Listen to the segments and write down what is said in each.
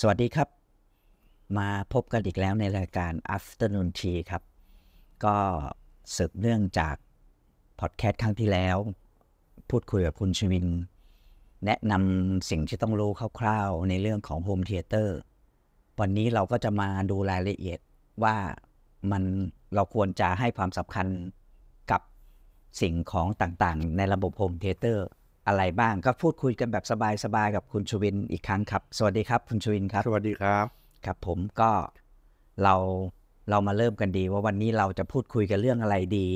สวัสดีครับ มาพบกันอีกแล้วในรายการ Afternoon Tea ครับ ก็สืบเนื่องจากพอดแคสต์ครั้งที่แล้ว พูดคุยกับคุณชวิน แนะนำสิ่งที่ต้องรู้คร่าว ๆในเรื่องของโฮมเทเตอร์วันนี้เราก็จะมาดูรายละเอียดว่ามันเราควรจะให้ความสำคัญกับสิ่งของต่างๆ ในระบบโฮมเทเตอร์อะไรบ้างก็พูดคุยกันแบบสบายๆกับคุณชวินอีกครั้งครับ สวัสดีครับคุณชวินครับสวัสดีครับ ครับ ผมก็เราเรามาเริ่มกันดี ว่าวันนี้เราจะพูดคุยกันเรื่องอะไรดี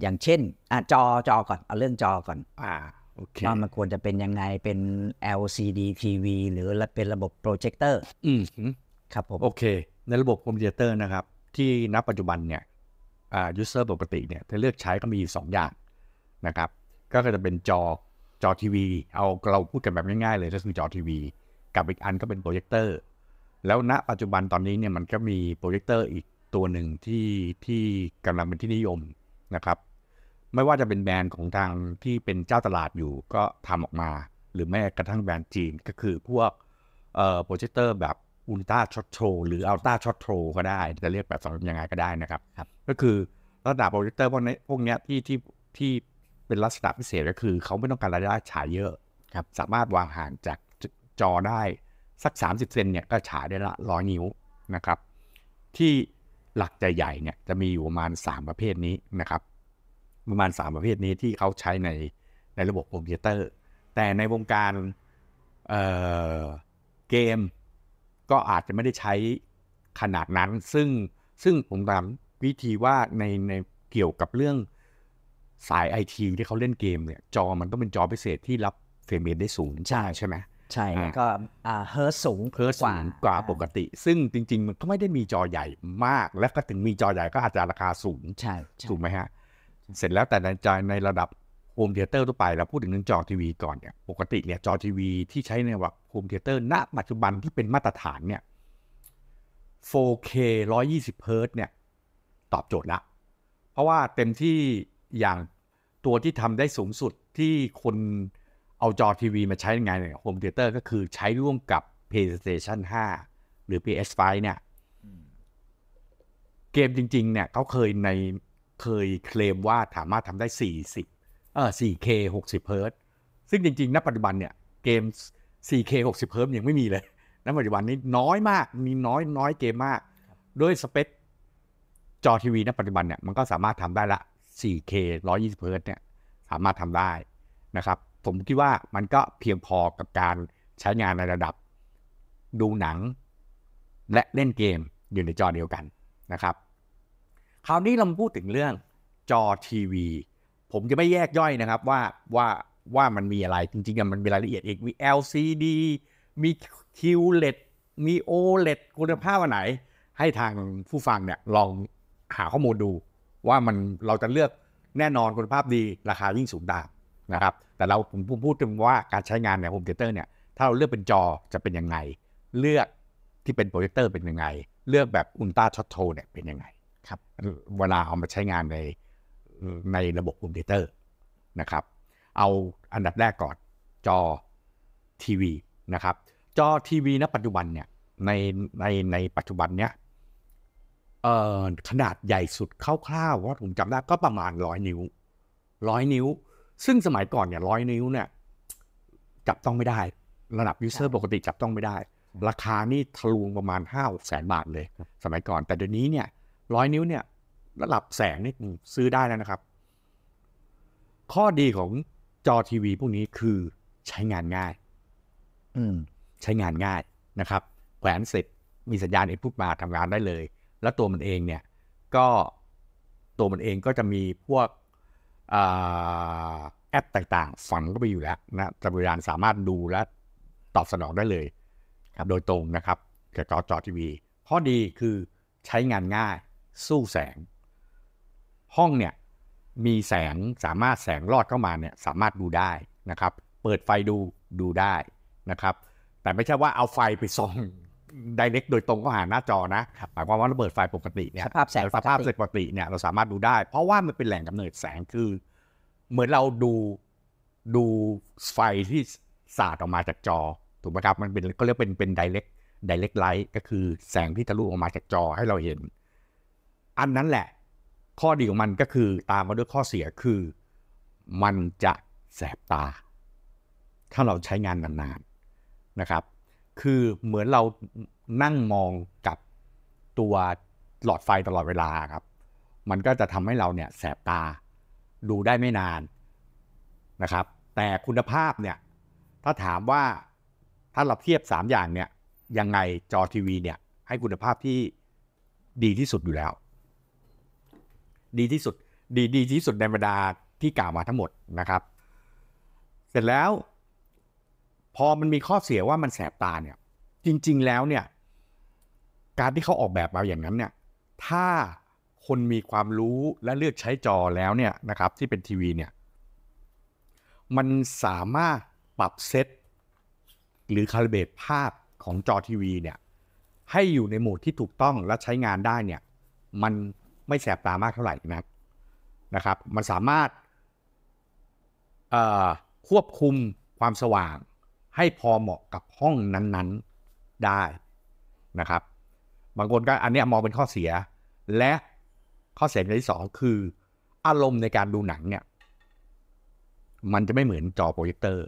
อย่างเช่นอ่ะจอจอก่อน เอาเรื่องจอก่อน อ่าโอเคว่ามันควรจะเป็นยังไงเป็น LCD TV หรือเป็นระบบโปรเจคเตอร์อืมครับผมโอเค ในระบบคอมพิวเตอร์ นะครับ ที่นับปัจจุบันเนี่ยอ่ายูเซอร์ปกติเนี่ยจะเลือกใช้ก็มีอยู่สองอย่างนะครับ ก็จะเป็นจอจอทีวี เอาเราพูดกันแบบง่าย ๆ เลยก็คือจอทีวีกับอีกอันก็เป็นโปรเจคเตอร์แล้วณปัจจุบันตอนนี้เนี่ยมันก็มีโปรเจคเตอร์อีกตัวหนึ่งที่ที่กำลังเป็นที่นิยมนะครับไม่ว่าจะเป็นแบรนด์ของทางที่เป็นเจ้าตลาดอยู่ก็ทำออกมา หรือแม้กระทั่งแบรนด์จีนก็คือพวกโปรเจคเตอร์แบบอุลตราช็อตโทรหรืออัลตราช็อตโทรก็ได้ จะเรียกแบบสองยังไงก็ได้นะครับก็คือระดับโปรเจคเตอร์พวกนี้พวกนี้ที่ที่ที่เป็นลักษณะพิเศษก็คือเขาไม่ต้องการรายได้ฉายเยอะครับสามารถวางห่างจากจอได้ สัก 30 เซนเนี่ยก็ฉายได้ละร้อยนิ้วนะครับที่หลักใจใหญ่เนี่ยจะมีอยู่ประมาณ 3 ประเภทนี้นะครับ ประมาณ 3 ประเภทนี้ที่เขาใช้ในในระบบคอมพิวเตอร์ แต่ในวงการเเกมก็อาจจะไม่ได้ใช้ขนาดนั้น ซึ่งซึ่งผมตามวิธีว่าในในเกี่ยวกับเรื่องสายไอทีที่เขาเล่นเกมเนี่ยจอมันต้องเป็นจอพิเศษที่รับเฟรมเรทได้สูงใช่ใช่ไหม ใช่ก็เฮิร์สูงเฮิร์สูงกว่าปกติ ซึ่งจริง ๆ มันก็ไม่ได้มีจอใหญ่มากและก็ถึงมีจอใหญ่ก็อาจจะราคาสูงใช่ถูกไหมฮะเสร็จแล้วแต่ในจในระดับโฮมเทเตอร์ทั่วไปเราพูดถึงเรื่องจอทีวีก่อนเนี่ยปกติเนี่ยจอทีวีที่ใช้ในว่าโฮมเทเตอร์ณปัจจุบันที่เป็นมาตรฐานเนี่ย 4K 120 h z เนี่ยตอบโจทย์ละเพราะว่าเต็มที่อย่างตัวที่ทำได้สูงสุดที่คนเอาจอทีวีมาใช้ในงานเนี่ยโฮมเทเตอร์ก็คือใช้ร่วมกับ PlayStation 5หรือ PS5 เนี่ยเกมจริงๆ เนี่ยเขาเคยในเคยเคลมว่าสามารถทำได้ 40 เออ 4K 60เฮิร์ตซึ่งจริงๆ ณ ปัจจุบันเนี่ย เกม 4K 60เฮิร์ตยังไม่มีเลย ณ ปัจจุบันนี้น้อยมาก มีน้อยน้อยเกมมาก ด้วยสเปคจอทีวีณปัจจุบันเนี่ย มันก็สามารถทำได้ละ 4K 120 Hz เนี่ยสามารถทำได้นะครับผมคิดว่ามันก็เพียงพอกับการใช้งานในระดับ ดูหนัง และเล่นเกม อยู่ในจอเดียวกันนะครับคราวนี้เราพูดถึงเรื่องจอทีวี ผมจะไม่แยกย่อยนะครับว่าว่าว่ามันมีอะไรจริงๆมันมีรายละเอียดอีกมี LCD มี QLED มี OLED คุณภาพอันไหน ให้ทางผู้ฟังเนี่ยลองหาข้อมูลดูว่ามันเราจะเลือกแน่นอนคุณภาพดีราคายิ่งสูงดาบนะครับแต่เราผมพูดถึงว่าการใช้งานเนี่ยโฮมเทเตอร์เนี่ยถ้าเราเลือกเป็นจอ จะเป็นยังไง เลือกที่เป็นโปรเจคเตอร์เป็นยังไงเลือกแบบอุลตราช็อตโทเนี่ยเป็นยังไงครับเวลาเอามาใช้งานในในระบบโฮมเทเตอร์นะครับเอาอันดับแรกก่อนจอทีวีนะครับจอทีวีณปัจจุบันเนี่ยในในในปัจจุบันเนี้ยขนาดใหญ่สุดคร่าวๆว่าผมจำได้ก็ประมาณร้อยนิ้วร้อยนิ้ว ซึ่งสมัยก่อนเนี่ยร้อยนิ้วเนี่ย จับต้องไม่ได้ ระดับยูเซอร์ปกติจับต้องไม่ได้ ราคานี่ทะลวงประมาณห้าแสนบาทเลย สมัยก่อน แต่เดี๋ยวนี้เนี่ยร้อยนิ้วเนี่ยระดับแสนนี่ซื้อได้แล้วนะครับ ข้อดีของจอทีวีพวกนี้คือใช้งานง่าย อืใช้งานง่ายนะครับ แขวนเสร็จมีสัญญาณเอ็นพุทมาทำงานได้เลยแล้วตัวมันเองเนี่ยก็ตัวมันเองก็จะมีพวกแอปต่างๆฝังเข้าไปอยู่แล้วนะจักรยานสามารถดูและตอบสนองได้เลยครับโดยตรงนะครับกับจอทีวีข้อดีคือใช้งานง่ายสู้แสง ห้องเนี่ยมีแสงสามารถแสงลอดเข้ามาเนี่ยสามารถดูได้นะครับ เปิดไฟดู ดูได้นะครับ แต่ไม่ใช่ว่าเอาไฟไปส่องดเรกโดยตรงก็หาหน้าจอนะหมายความว่าเราเปิดไฟปกติเนี่ยสภาพแสงสภาพสปกติเนี่ยเราสามารถดูได้ เพราะว่ามันเป็นแหล่งกำเนิดแสงคือเหมือนเราดูดูไฟที่สาดออกมาจากจอถูกไหมครับมันเป็นก็เรียกเป็นเป็นดเรกดเรกไลท์ก็คือแสงที่ทะลุออกมาจากจอให้เราเห็น อันนั้นแหละ ข้อดีของมันก็คือตามมาด้วยข้อเสียคือมันจะแสบตา ถ้าเราใช้งานนานๆนะครับคือเหมือนเรานั่งมองกับตัวหลอดไฟตลอดเวลาครับ มันก็จะทำให้เราเนี่ยแสบตา ดูได้ไม่นานนะครับ แต่คุณภาพเนี่ยถ้าถามว่าถ้าเราเทียบ 3 อย่างเนี่ยยังไงจอทีวีเนี่ยให้คุณภาพที่ดีที่สุดอยู่แล้ว ดีที่สุดดีดีที่สุดในบรรดาที่กล่าวมาทั้งหมดนะครับ เสร็จแล้วพอมันมีข้อเสียว่ามันแสบตาเนี่ย จริงๆ แล้วเนี่ย การที่เขาออกแบบมาอย่างนั้นเนี่ย ถ้าคนมีความรู้และเลือกใช้จอแล้วเนี่ยนะครับที่เป็นทีวีเนี่ย มันสามารถปรับเซตหรือคาลิเบตภาพของจอทีวีเนี่ยให้อยู่ในโหมดที่ถูกต้องและใช้งานได้เนี่ย มันไม่แสบตามากเท่าไหร่นะนะครับ มันสามารถควบคุมความสว่างให้พอเหมาะกับห้องนั้นๆได้นะครับ บางคนก็อันนี้มองเป็นข้อเสีย และข้อเสียในที่สองคืออารมณ์ในการดูหนังเนี่ยมันจะไม่เหมือนจอโปรเจคเตอร์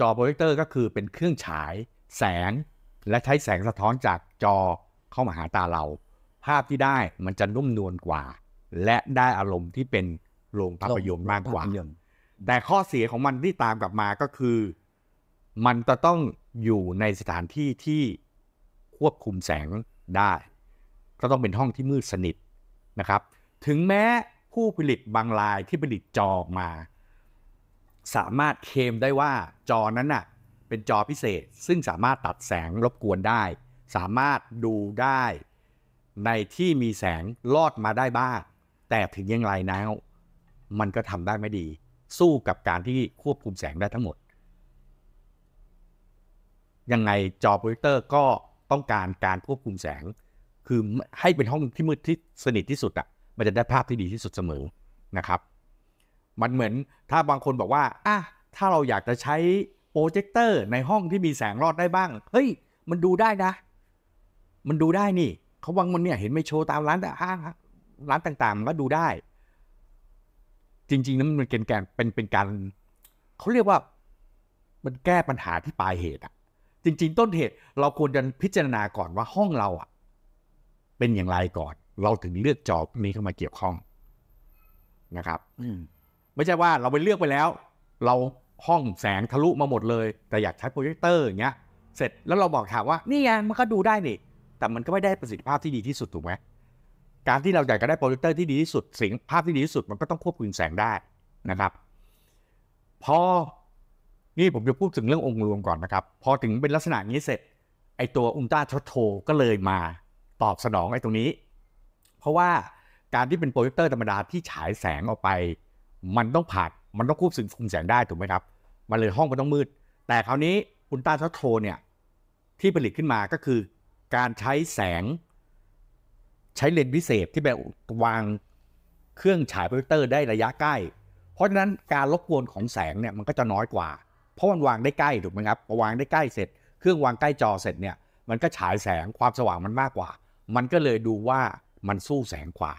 จอโปรเจคเตอร์ก็คือเป็นเครื่องฉาย แสง และใช้แสงสะท้อนจากจอเข้ามาหาตาเรา ภาพที่ได้มันจะนุ่มนวลกว่า และได้อารมณ์ที่เป็นโรงภาพยนตร์มากกว่าแต่ข้อเสียของมันที่ตามกลับมาก็คือมันจะต้องอยู่ในสถานที่ที่ควบคุมแสงได้ ก็ต้องเป็นห้องที่มืดสนิทนะครับ ถึงแม้ผู้ผลิตบางรายที่ผลิตจอออกมา สามารถเคมได้ว่าจอนั้นน่ะเป็นจอพิเศษซึ่งสามารถตัดแสงรบกวนได้ สามารถดูได้ ในที่มีแสงลอดมาได้บ้างแต่ถึงยังไรแล้ว มันก็ทำได้ไม่ดี สู้กับการที่ควบคุมแสงได้ทั้งหมดยังไงจอโปรเจคเตอร์ก็ต้องการการควบคุมแสง คือให้เป็นห้องที่มืดที่สนิทที่สุดอะ่ะ มันจะได้ภาพที่ดีที่สุดเสมอนะครับ มันเหมือนถ้าบางคนบอกว่าอ่ะถ้าเราอยากจะใช้โปรเจคเตอร์ในห้องที่มีแสงรอดได้บ้าง เฮ้ย มันดูได้นะ มันดูได้นี่ เขาวางมันเนี่ยเห็นไม่โชว์ตามร้านแต่ห้างร้านต่างๆมันก็ดูได้ จริง ๆ นั้นมันเป็นการเป็นเป็นการ เขาเรียกว่ามันแก้ปัญหาที่ปลายเหตุอะจริงๆต้นเหตุ เราควรจะพิจารณาก่อนว่าห้องเราอ่ะ เป็นอย่างไรก่อน เราถึงเลือกจอบนี้เข้ามาเกี่ยวข้อง นะครับไม่ใช่ว่าเราไปเลือกไปแล้วเราห้องแสงทะลุมาหมดเลย แต่อยากใช้โปรเจคเตอร์อย่างเงี้ยเสร็จแล้วเราบอกถามว่านี่ไงมันก็ดูได้นี่แต่มันก็ไม่ได้ประสิทธิภาพที่ดีที่สุดถูกไหมการที่เราอยากจะได้โปรเจคเตอร์ที่ดีที่สุด เสียงภาพที่ดีที่สุด มันก็ต้องควบคุมแสงได้นะครับ พอนี่ผมจะพูดถึงเรื่ององค์รวมก่อนนะครับพอถึงเป็นลักษณะนี้เสร็จ ไอตัวอุลตราทรโทก็เลยมาตอบสนองไอตรงนี้ เพราะว่าการที่เป็นโปรเจคเตอร์ธรรมดาที่ฉายแสงออกไป มันต้องผ่านมันต้องควบสึงคุมแสงได้ถูกไหมครับมันเลยห้องมันต้องมืด แต่คราวนี้อุลตราทรโทเนี่ยที่ผลิตขึ้นมาก็คือการใช้แสงใช้เลนส์พิเศษที่แบบวางเครื่องฉายโปรเจคเตอร์ ได้ระยะใกล้ เพราะฉะนั้นการรบกวนของแสงเนี่ยมันก็จะน้อยกว่าเพราะมันวางได้ใกล้ถูกไหมครับพอวางได้ใกล้เสร็จ เครื่องวางใกล้จอเสร็จเนี่ย มันก็ฉายแสงความสว่างมันมากกว่า มันก็เลยดูว่ามันสู้แสงกว่า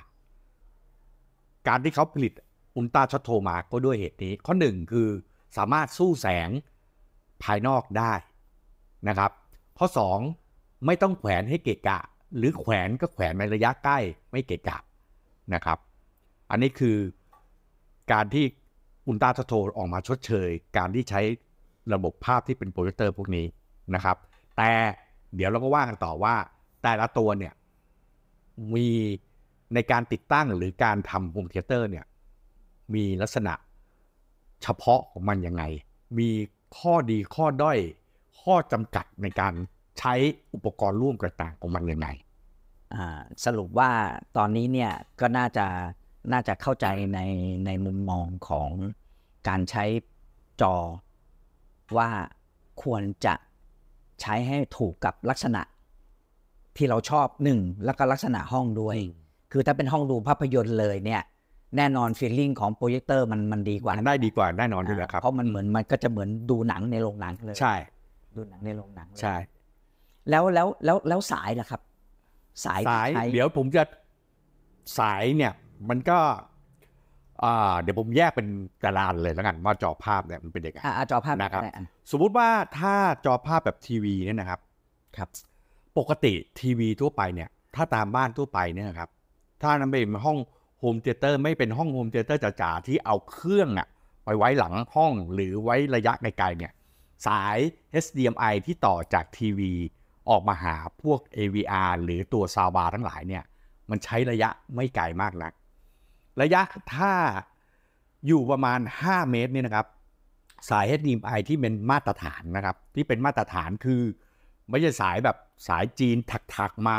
การที่เขาผลิตอุลตราช็อตโทมาก็ด้วยเหตุนี้ ข้อหนึ่งคือสามารถสู้แสงภายนอกได้นะครับ ข้อ2ไม่ต้องแขวนให้เกะกะหรือแขวนก็แขวนในระยะใกล้ไม่เกะกะนะครับ อันนี้คือการที่อุลตราทัโทออกมาชดเชยการที่ใช้ระบบภาพที่เป็นโปรเจคเตอร์พวกนี้นะครับ แต่เดี๋ยวเราก็ว่ากันต่อว่าแต่ละตัวเนี่ยมีในการติดตั้งหรือการทำโปรเจคเตอร์เนี่ยมีลักษณะเฉพาะของมันยังไงมีข้อดีข้อด้อยข้อจำกัดในการใช้อุปกรณ์ร่วมกันต่างของมันยังไงสรุปว่าตอนนี้เนี่ยก็น่าจะน่าจะเข้าใจในในมุมมองของการใช้จอว่าควรจะใช้ให้ถูกกับลักษณะที่เราชอบหนึ่งแล้วก็ลักษณะห้องด้วย คือถ้าเป็นห้องดูภาพยนตร์เลยเนี่ย แน่นอนฟีลลิ่งของโปรเจคเตอร์มันมันดีกว่า ได้ดีกว่าแน่นอนด้วครับ เพราะมันเหมือนมันก็จะเหมือนดูหนังในโรงหนังเลย ใช่ ดูหนังในโรงหนังใช่ แล้วแล้วแล้วแล้วสายล่ะครับ สายสาย เดี๋ยวผมจะสายเนี่ยมันก็เดี๋ยวผมแยกเป็นตารางเลยแล้วกัน ว่าจอภาพเนี่ยมันเป็นเด็กอะจอภาพนะครับ สมมุติว่าถ้าจอภาพแบบทีวีเนี่ยนะครับครับ ปกติทีวีทั่วไปเนี่ยถ้าตามบ้านทั่วไปเนี่ยครับ ถ้านำไเป็นห้องโฮมเตเตอร์ไม่เป็นห้องโฮมเตเตอร์จ๋าๆ ที่เอาเครื่องอะไปไว้หลังห้องหรือไว้ระยะไกลๆเนี่ยสาย HDMI ที่ต่อจากทีวีออกมาหาพวก AVR หรือตัวซาวบาร์ทั้งหลายเนี่ยมันใช้ระยะไม่ไกลมากนักระยะถ้าอยู่ประมาณ 5 เมตรนี่นะครับ สาย HDMI ที่เป็นมาตรฐานนะครับ ที่เป็นมาตรฐานคือ ไม่ใช่สายแบบสายจีนถักๆมา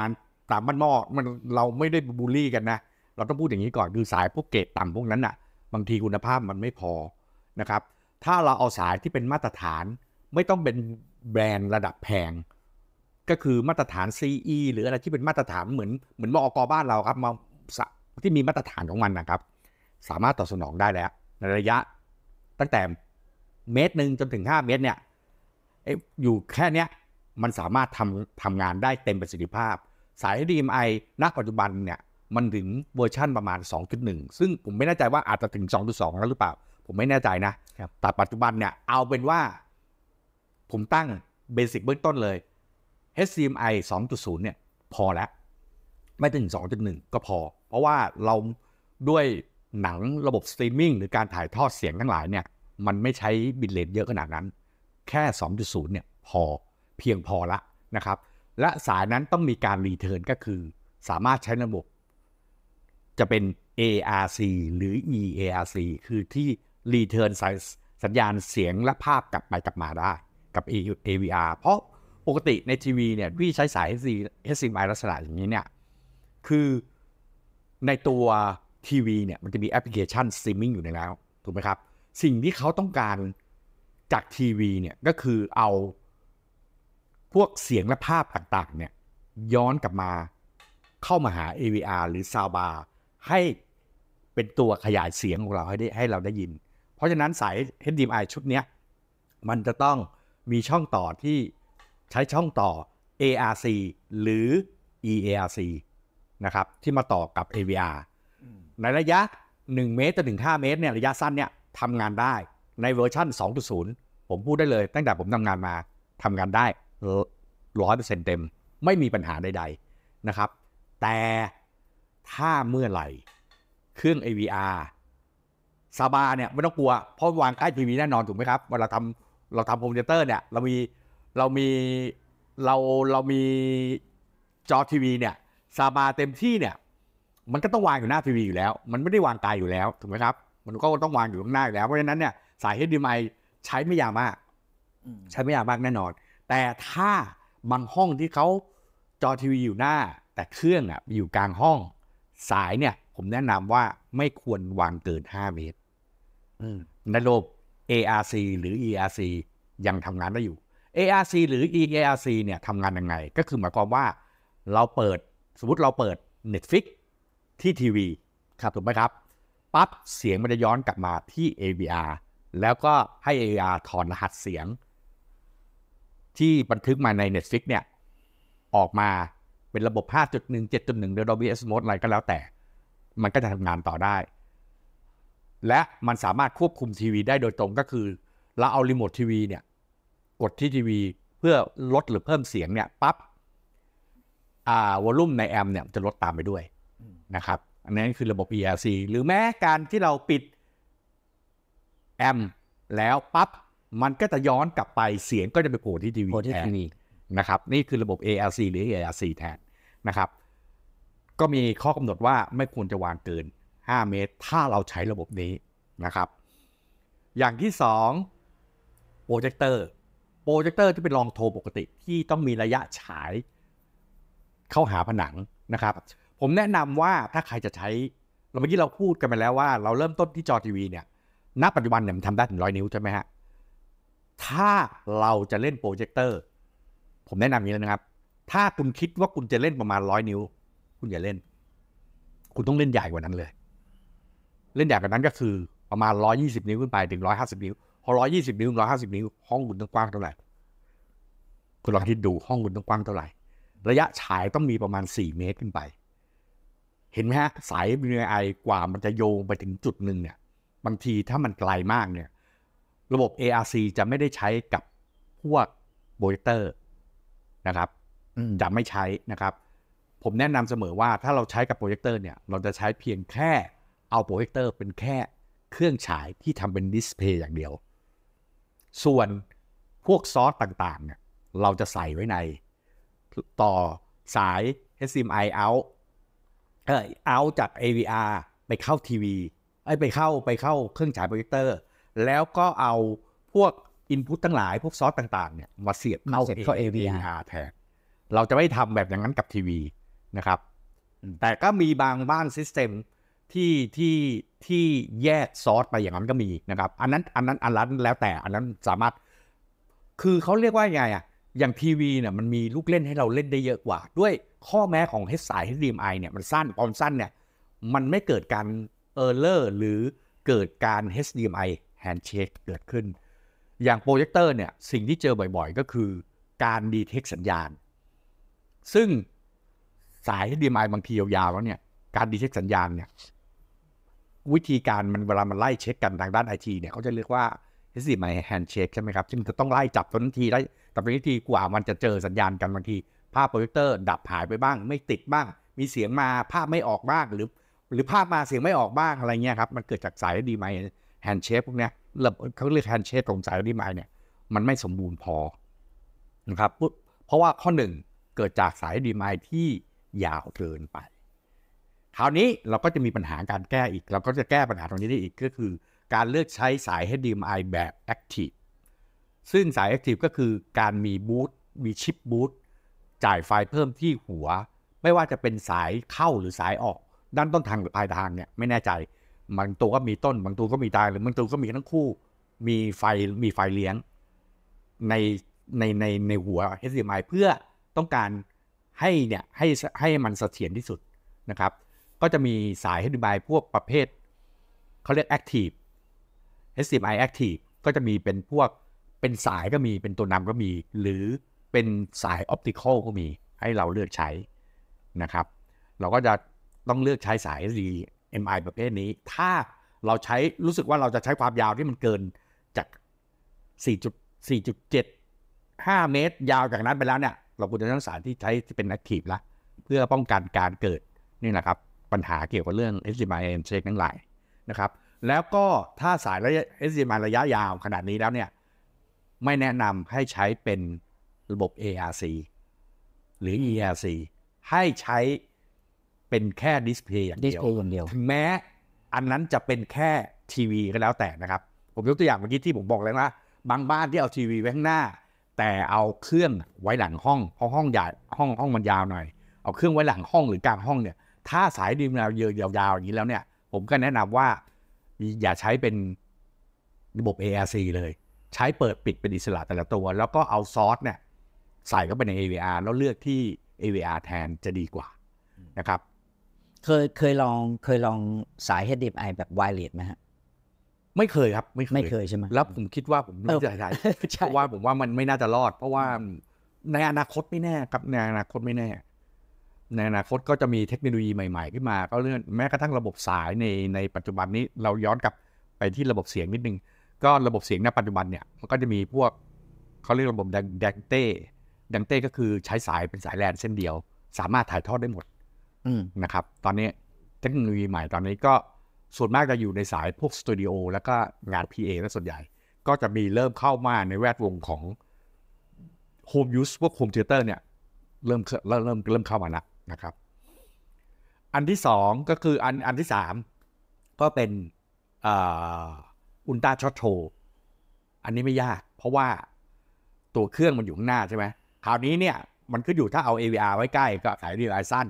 ตามบ้านนอกมันเราไม่ได้บูลลี่ กันนะ เราต้องพูดอย่างนี้ก่อนคือสายพวกเกรดต่ำพวกนั้นอนะ่ะบางทีคุณภาพมันไม่พอนะครับ ถ้าเราเอาสายที่เป็นมาตรฐานไม่ต้องเป็นแบรนด์ระดับแพง ก็คือมาตรฐาน CE หรืออะไรที่เป็นมาตรฐานเหมือนเหมือนมอกบ้านเราครับ มาที่มีมาตรฐานของมันนะครับ สามารถตอบสนองได้แล้ว ในระยะตั้งแต่เมตรหนึ่งจนถึง 5 เมตรเนี่ยอยู่แค่เนี้ยมันสามารถทำทำงานได้เต็มประสิทธิภาพ สาย HDMI ณ ปัจจุบันเนี่ย มันถึงเวอร์ชั่นประมาณ 2.1 ซึ่งผมไม่แน่ใจว่าอาจจะถึง 2.2 แล้วหรือเปล่า ผมไม่แน่ใจนะ แต่ปัจจุบันเนี่ยเอาเป็นว่า ผมตั้งเบสิกเบื้องต้นเลย HDMI 2.0 เนี่ยพอแล้วไม่ถึง2.1 ก็พอ เพราะว่าเราด้วยหนังระบบสตรีมมิ่งหรือการถ่ายทอดเสียงทั้งหลายเนี่ย มันไม่ใช้บิตเรทเยอะขนาดนั้น แค่ 2.0เนี่ยพอเพียงพอละนะครับ และสายนั้นต้องมีการรีเทิร์นก็คือ สามารถใช้ระบบ จะเป็น ARC หรือ EARC คือที่รีเทิร์นสัญญาณเสียงและภาพกลับไปกลับมาได้ กับ AVR เพราะปกติในทีวีเนี่ยที่ใช้สาย HDMI ลักษณะอย่างนี้เนี่ยคือในตัวทีวีเนี่ยมันจะมีแอปพลิเคชันสตรีมมิ่งอยู่ในแล้ว ถูกไหมครับ สิ่งที่เขาต้องการจากทีวีเนี่ยก็คือเอาพวกเสียงและภาพต่างๆเนี่ยย้อนกลับมาเข้ามาหา AVR หรือ Soundbar ให้เป็นตัวขยายเสียงของเราให้ได้ให้เราได้ยิน เพราะฉะนั้นสาย HDMI ชุดนี้มันจะต้องมีช่องต่อที่ใช้ช่องต่อ ARC หรือ EARC นะครับ ที่มาต่อกับ AVR ในระยะ 1 เมตรถึง5เมตรเนี่ย ระยะสั้นเนี่ยทำงานได้ในเวอร์ชัน2.0 ผมพูดได้เลย ตั้งแต่ผมทำงานมาทำงานได้ร้อยเปอร์เซ็นต์เต็มไม่มีปัญหาใดๆนะครับ แต่ถ้าเมื่อไหร่เครื่อง AVR ซาบาเนี่ย ไม่ต้องกลัวเพราะวางใกล้ทีวีแน่นอน ถูกไหมครับ เวลาทำเราทำโฮมเทเตอร์เนี่ย เรามี เรามีเราเรามีจอทีวีเนี่ยซาบาเต็มที่เนี่ย มันก็ต้องวางอยู่หน้าทีวีอยู่แล้ว มันไม่ได้วางไกลอยู่แล้วถูกไหมครับ มันก็ต้องวางอยู่ข้างหน้าอยู่แล้วเพราะฉะนั้นเนี่ย สาย HDMI ใช้ไม่ยากมากใช้ไม่ยากมากแน่นอน แต่ถ้าบางห้องที่เขาจอทีวีอยู่หน้า แต่เครื่องอ่ะอยู่กลางห้อง สายเนี่ย ผมแนะนำว่าไม่ควรวางเกิน 5 เมตรในระบบ ARC หรือ ERC ยังทำงานได้อยู่ ARC หรือ EARC เนี่ยทำงานยังไงก็คือ หมายความว่าเราเปิดสมมติเราเปิด Netflix ที่ทีวีครับ ถูกไหมครับ ปั๊บ เสียงมันจะย้อนกลับมาที่ AVR แล้วก็ให้ AVR ถอนรหัสเสียง ที่บันทึกมาใน Netflix เนี่ย ออกมาเป็นระบบ 5.1 7.1หรือ Dolby Atmos อะไรก็แล้วแต่ มันก็จะทำงานต่อได้ และมันสามารถควบคุมทีวีได้โดยตรงก็คือเราเอารีโมททีวีเนี่ย กดที่ทีวีเพื่อลดหรือเพิ่มเสียงเนี่ยปั๊บอ่าวอลุ่มในแอมเนี่ยจะลดตามไปด้วยนะครับอันนี้คือระบบ ERC หรือแม้การที่เราปิด แอมแล้วปั๊บมันก็จะย้อนกลับไปเสียงก็จะไปโผล่ที่ทีวีแทนนะครับนี่คือระบบ a r c หรือ ARC แทนนะครับก็มีข้อกำหนดว่าไม่ควรจะวางเกิน 5 เมตร ถ้าเราใช้ระบบนี้นะครับ อย่างที่2โปรเจคเตอร์โปรเจคเตอร์ที่เป็นรองโทรปกติที่ต้องมีระยะฉายเข้าหาผนังนะครับ ผมแนะนำว่าถ้าใครจะใช้เราเมื่อกี้เราพูดกันไปแล้วว่า เราเริ่มต้นที่จอทีวีเนี่ย ณ ปัจจุบันเนี่ยมันทำได้ถึงร้อยนิ้วใช่ไหมฮะถ้าเราจะเล่นโปรเจคเตอร์ผมแนะนำอย่างนี้เลยนะครับ ถ้าคุณคิดว่าคุณจะเล่นประมาณร้อยนิ้ว คุณอย่าเล่น คุณต้องเล่นใหญ่กว่านั้นเลย เล่นใหญ่กว่านั้นก็คือประมาณร้อยยี่สิบนิ้วขึ้นไปถึงร้อยห้าสิบนิ้วพอร้อยยี่สิบนิ้วร้อยห้าสิบนิ้วห้องคุณต้องกว้างเท่าไหร่คุณลองคิดดูห้องคุณต้องกว้างเท่าไหร่ระยะฉายต้องมีประมาณ 4 เมตรขึ้นไป เห็นไหมฮะสาย v ไ i กว่ามันจะโยงไปถึงจุดหนึ่งเนี่ยบางทีถ้ามัน ไกลมากเนี่ย ระบบ ARC จะไม่ได้ใช้กับพวกโบยเตอร์ นะครับจะไม่ใช้นะครับ ผมแนะนำเสมอว่าถ้าเราใช้กับ โปรเจคเตอร์ เนี่ย เราจะใช้เพียงแค่เอาโปรเจคเตอร์เป็นแค่เครื่องฉายที่ทำเป็นดิสเพย์อย่างเดียว ส่วนพวกซอสต่างๆเนี่ยเราจะใส่ไว้ในต่อสาย HDMI out เออ out จาก AVR ไปเข้าทีวีไปเข้าไปเข้าเครื่องฉายโปรเจคเตอร์ แล้วก็เอาพวกอินพุตทั้งหลายพวกซอสต่างๆเนี่ยมาเสียบเข้าเข้า AVR แทนเราจะไม่ทำแบบอย่างนั้นกับทีวีนะครับ แต่ก็มีบางบ้านซิสเต็มที่ที่ที่แยกซอสไปอย่างนั้นก็มีนะครับอันนั้นอันนั้นอันนั้นแล้วแต่อันนั้นสามารถคือเขาเรียกว่าไงอ่ะอย่างทีวีเนี่ยมันมีลูกเล่นให้เราเล่นได้เยอะกว่า ด้วยข้อแม้ของเฮสาย HDMI เนี่ยมันสั้นความสั้นเนี่ยมันไม่เกิดการเออร์เลอร์หรือเกิดการ HDMI handshake เกิดขึ้น อย่างโปรเจคเตอร์เนี่ยสิ่งที่เจอบ่อยๆก็คือการดีเทคสัญญาณ ซึ่งสาย HDMI บางทียาวๆแล้วเนี่ยการดีเทคสัญญาณเนี่ยวิธีการมันเวลามันไล่เช็คกันทางด้านไอทีเนี่ยเขาจะเรียกว่า HDMI handshake ใช่ไหมครับซึ่งจะต้องไล่จับต้นทีไล่แต่เป็นีกว่ามันจะเจอสัญญาณกัน บางที ภาพโปรเจคเตอร์ดับหายไปบ้าง ไม่ติดบ้าง มีเสียงมาภาพไม่ออกบ้างหรือ หรือภาพมาเสียงไม่ออกบ้างอะไรเงี้ยครับ มันเกิดจากสายดีไหมแฮนด์เชฟพวกเนี้ยเขาเรียกแฮนด์เชฟตรงสายดีไหมเนี่ย มันไม่สมบูรณ์พอนะครับเพราะว่าข้อหนึ่งเกิดจากสายดีไมที่ยาวเกินไป คราวนี้เราก็จะมีปัญหาการแก้อีกเราก็จะแก้ปัญหาตรงนี้ได้อีกก็คือ การเลือกใช้สาย HDMI แบบ Active ซึ่งสายแอคทีฟก็คือการมีบูตมีชิปบูตจ่ายไฟเพิ่มที่หัว ไม่ว่าจะเป็นสายเข้าหรือสายออกด้านต้นทางหรือปลายทางเนี่ย ไม่แน่ใจบางตัวก็มีต้น บางตัวก็มีตายหรือบางตัวก็มีทั้งคู่ มีไฟมีไฟเลี้ยง ในในในในหัว HDMI เพื่อต้องการให้เนี่ยให้ให้มันเสถียรที่สุดนะครับ ก็จะมีสาย HDMI พวกประเภทเขาเรียก Active HDMI Active ก็จะมีเป็นพวกเป็นสายก็มีเป็นตัวนำก็มี หรือเป็นสายออปติคอลก็มีให้เราเลือกใช้นะครับเราก็จะต้องเลือกใช้สาย HDMI ประเภทนี้ ถ้าเราใช้รู้สึกว่าเราจะใช้ความยาวที่มันเกินจาก4.4.75 เมตรยาวจากนั้นไปแล้วเนี่ยเราควรจะต้องสายที่ใช้เป็น a c t i ี e ละ เพื่อป้องกันการเกิดนี่นะครับปัญหาเกี่ยวกับเรื่อง HDMI a n d s h a k e ทั้งหลายนะครับแล้วก็ถ้าสายระยะ HDMI ระยะยาวขนาดนี้แล้วเนี่ยไม่แนะนำให้ใช้เป็นระบบ ARC หรือ ERC ให้ใช้เป็นแค่ดิสเพย์อย่างเดียวยเดียวถึงแม้อันนั้นจะเป็นแค่ทีวีก็แล้วแต่นะครับ ผมยกตัวอย่างเมื่อกี้ที่ผมบอกแล้วนะบางบ้านที่เอาทีวีไว้ข้างหน้า แต่เอาเครื่องไว้หลังห้องเพราะห้องใหญ่ห้องห้องมันยาวหน่อยเอาเครื่องไว้หลังห้องหรือกลางห้องเนี่ย ถ้าสายดีมเราเยอยาวๆ อย่างนี้แล้วเนี่ย ผมก็แนะนำว่าอย่าใช้เป็นระบบ ARC เลยใช้เปิดปิดเป็นอิสระแต่ละตัว แล้วก็เอาซอสเนี่ยใส่เข้าไปใน AVR แล้วเลือกที่ AVR แทนจะดีกว่านะครับ เคยเคยลองเคยลองสาย HDMI แบบไวเล s ไหมฮะไม่เคยครับ ไม่เคยไม่เคยใช่ไหมแล้วผมคิดว่าผมไม่จะใช่เพราะว่าผมว่ามันไม่น่าจะรอด เพราะว่าในอนาคตไม่แน่ครับ ในอนาคตไม่แน่ ในอนาคตก็จะมีเทคโนโลยีใหม่ๆขึ้นมาก็เรื่องแม้กระทั่งระบบสายในในปัจจุบันนี้เราย้อนกลับไปที่ระบบเสียงนิดนึงก็ระบบเสียงในปัจจุบันเนี่ยมันก็จะมีพวกเขาเรียกระบบดังเต้ดังเต้ก็คือใช้สายเป็นสายแลนเส้นเดียว สามารถถ่ายทอดได้หมดนะครับ ตอนนี้เทคโนโลยีใหม่ตอนนี้ก็ส่วนมากจะอยู่ในสายพวกสตูดิโอแล้วก็งาน PA และส่วนใหญ่ ก็จะมีเริ่มเข้ามาในแวดวงของโฮมยูสพวกโฮมเทเตอร์เนี่ย เริ่มเริ่มเริ่มเริ่มเข้ามาละนะครับ อันที่สองก็คืออันอันที่สามก็เป็นอ่าอุลตราช็อตโชอันนี้ไม่ยาก เพราะว่าตัวเครื่องมันอยู่ข้างหน้าใช่ไหม คราวนี้เนี่ย มันก็อยู่ถ้าเอา AVR ไว้ใกล้ก็สายรีไลสั้น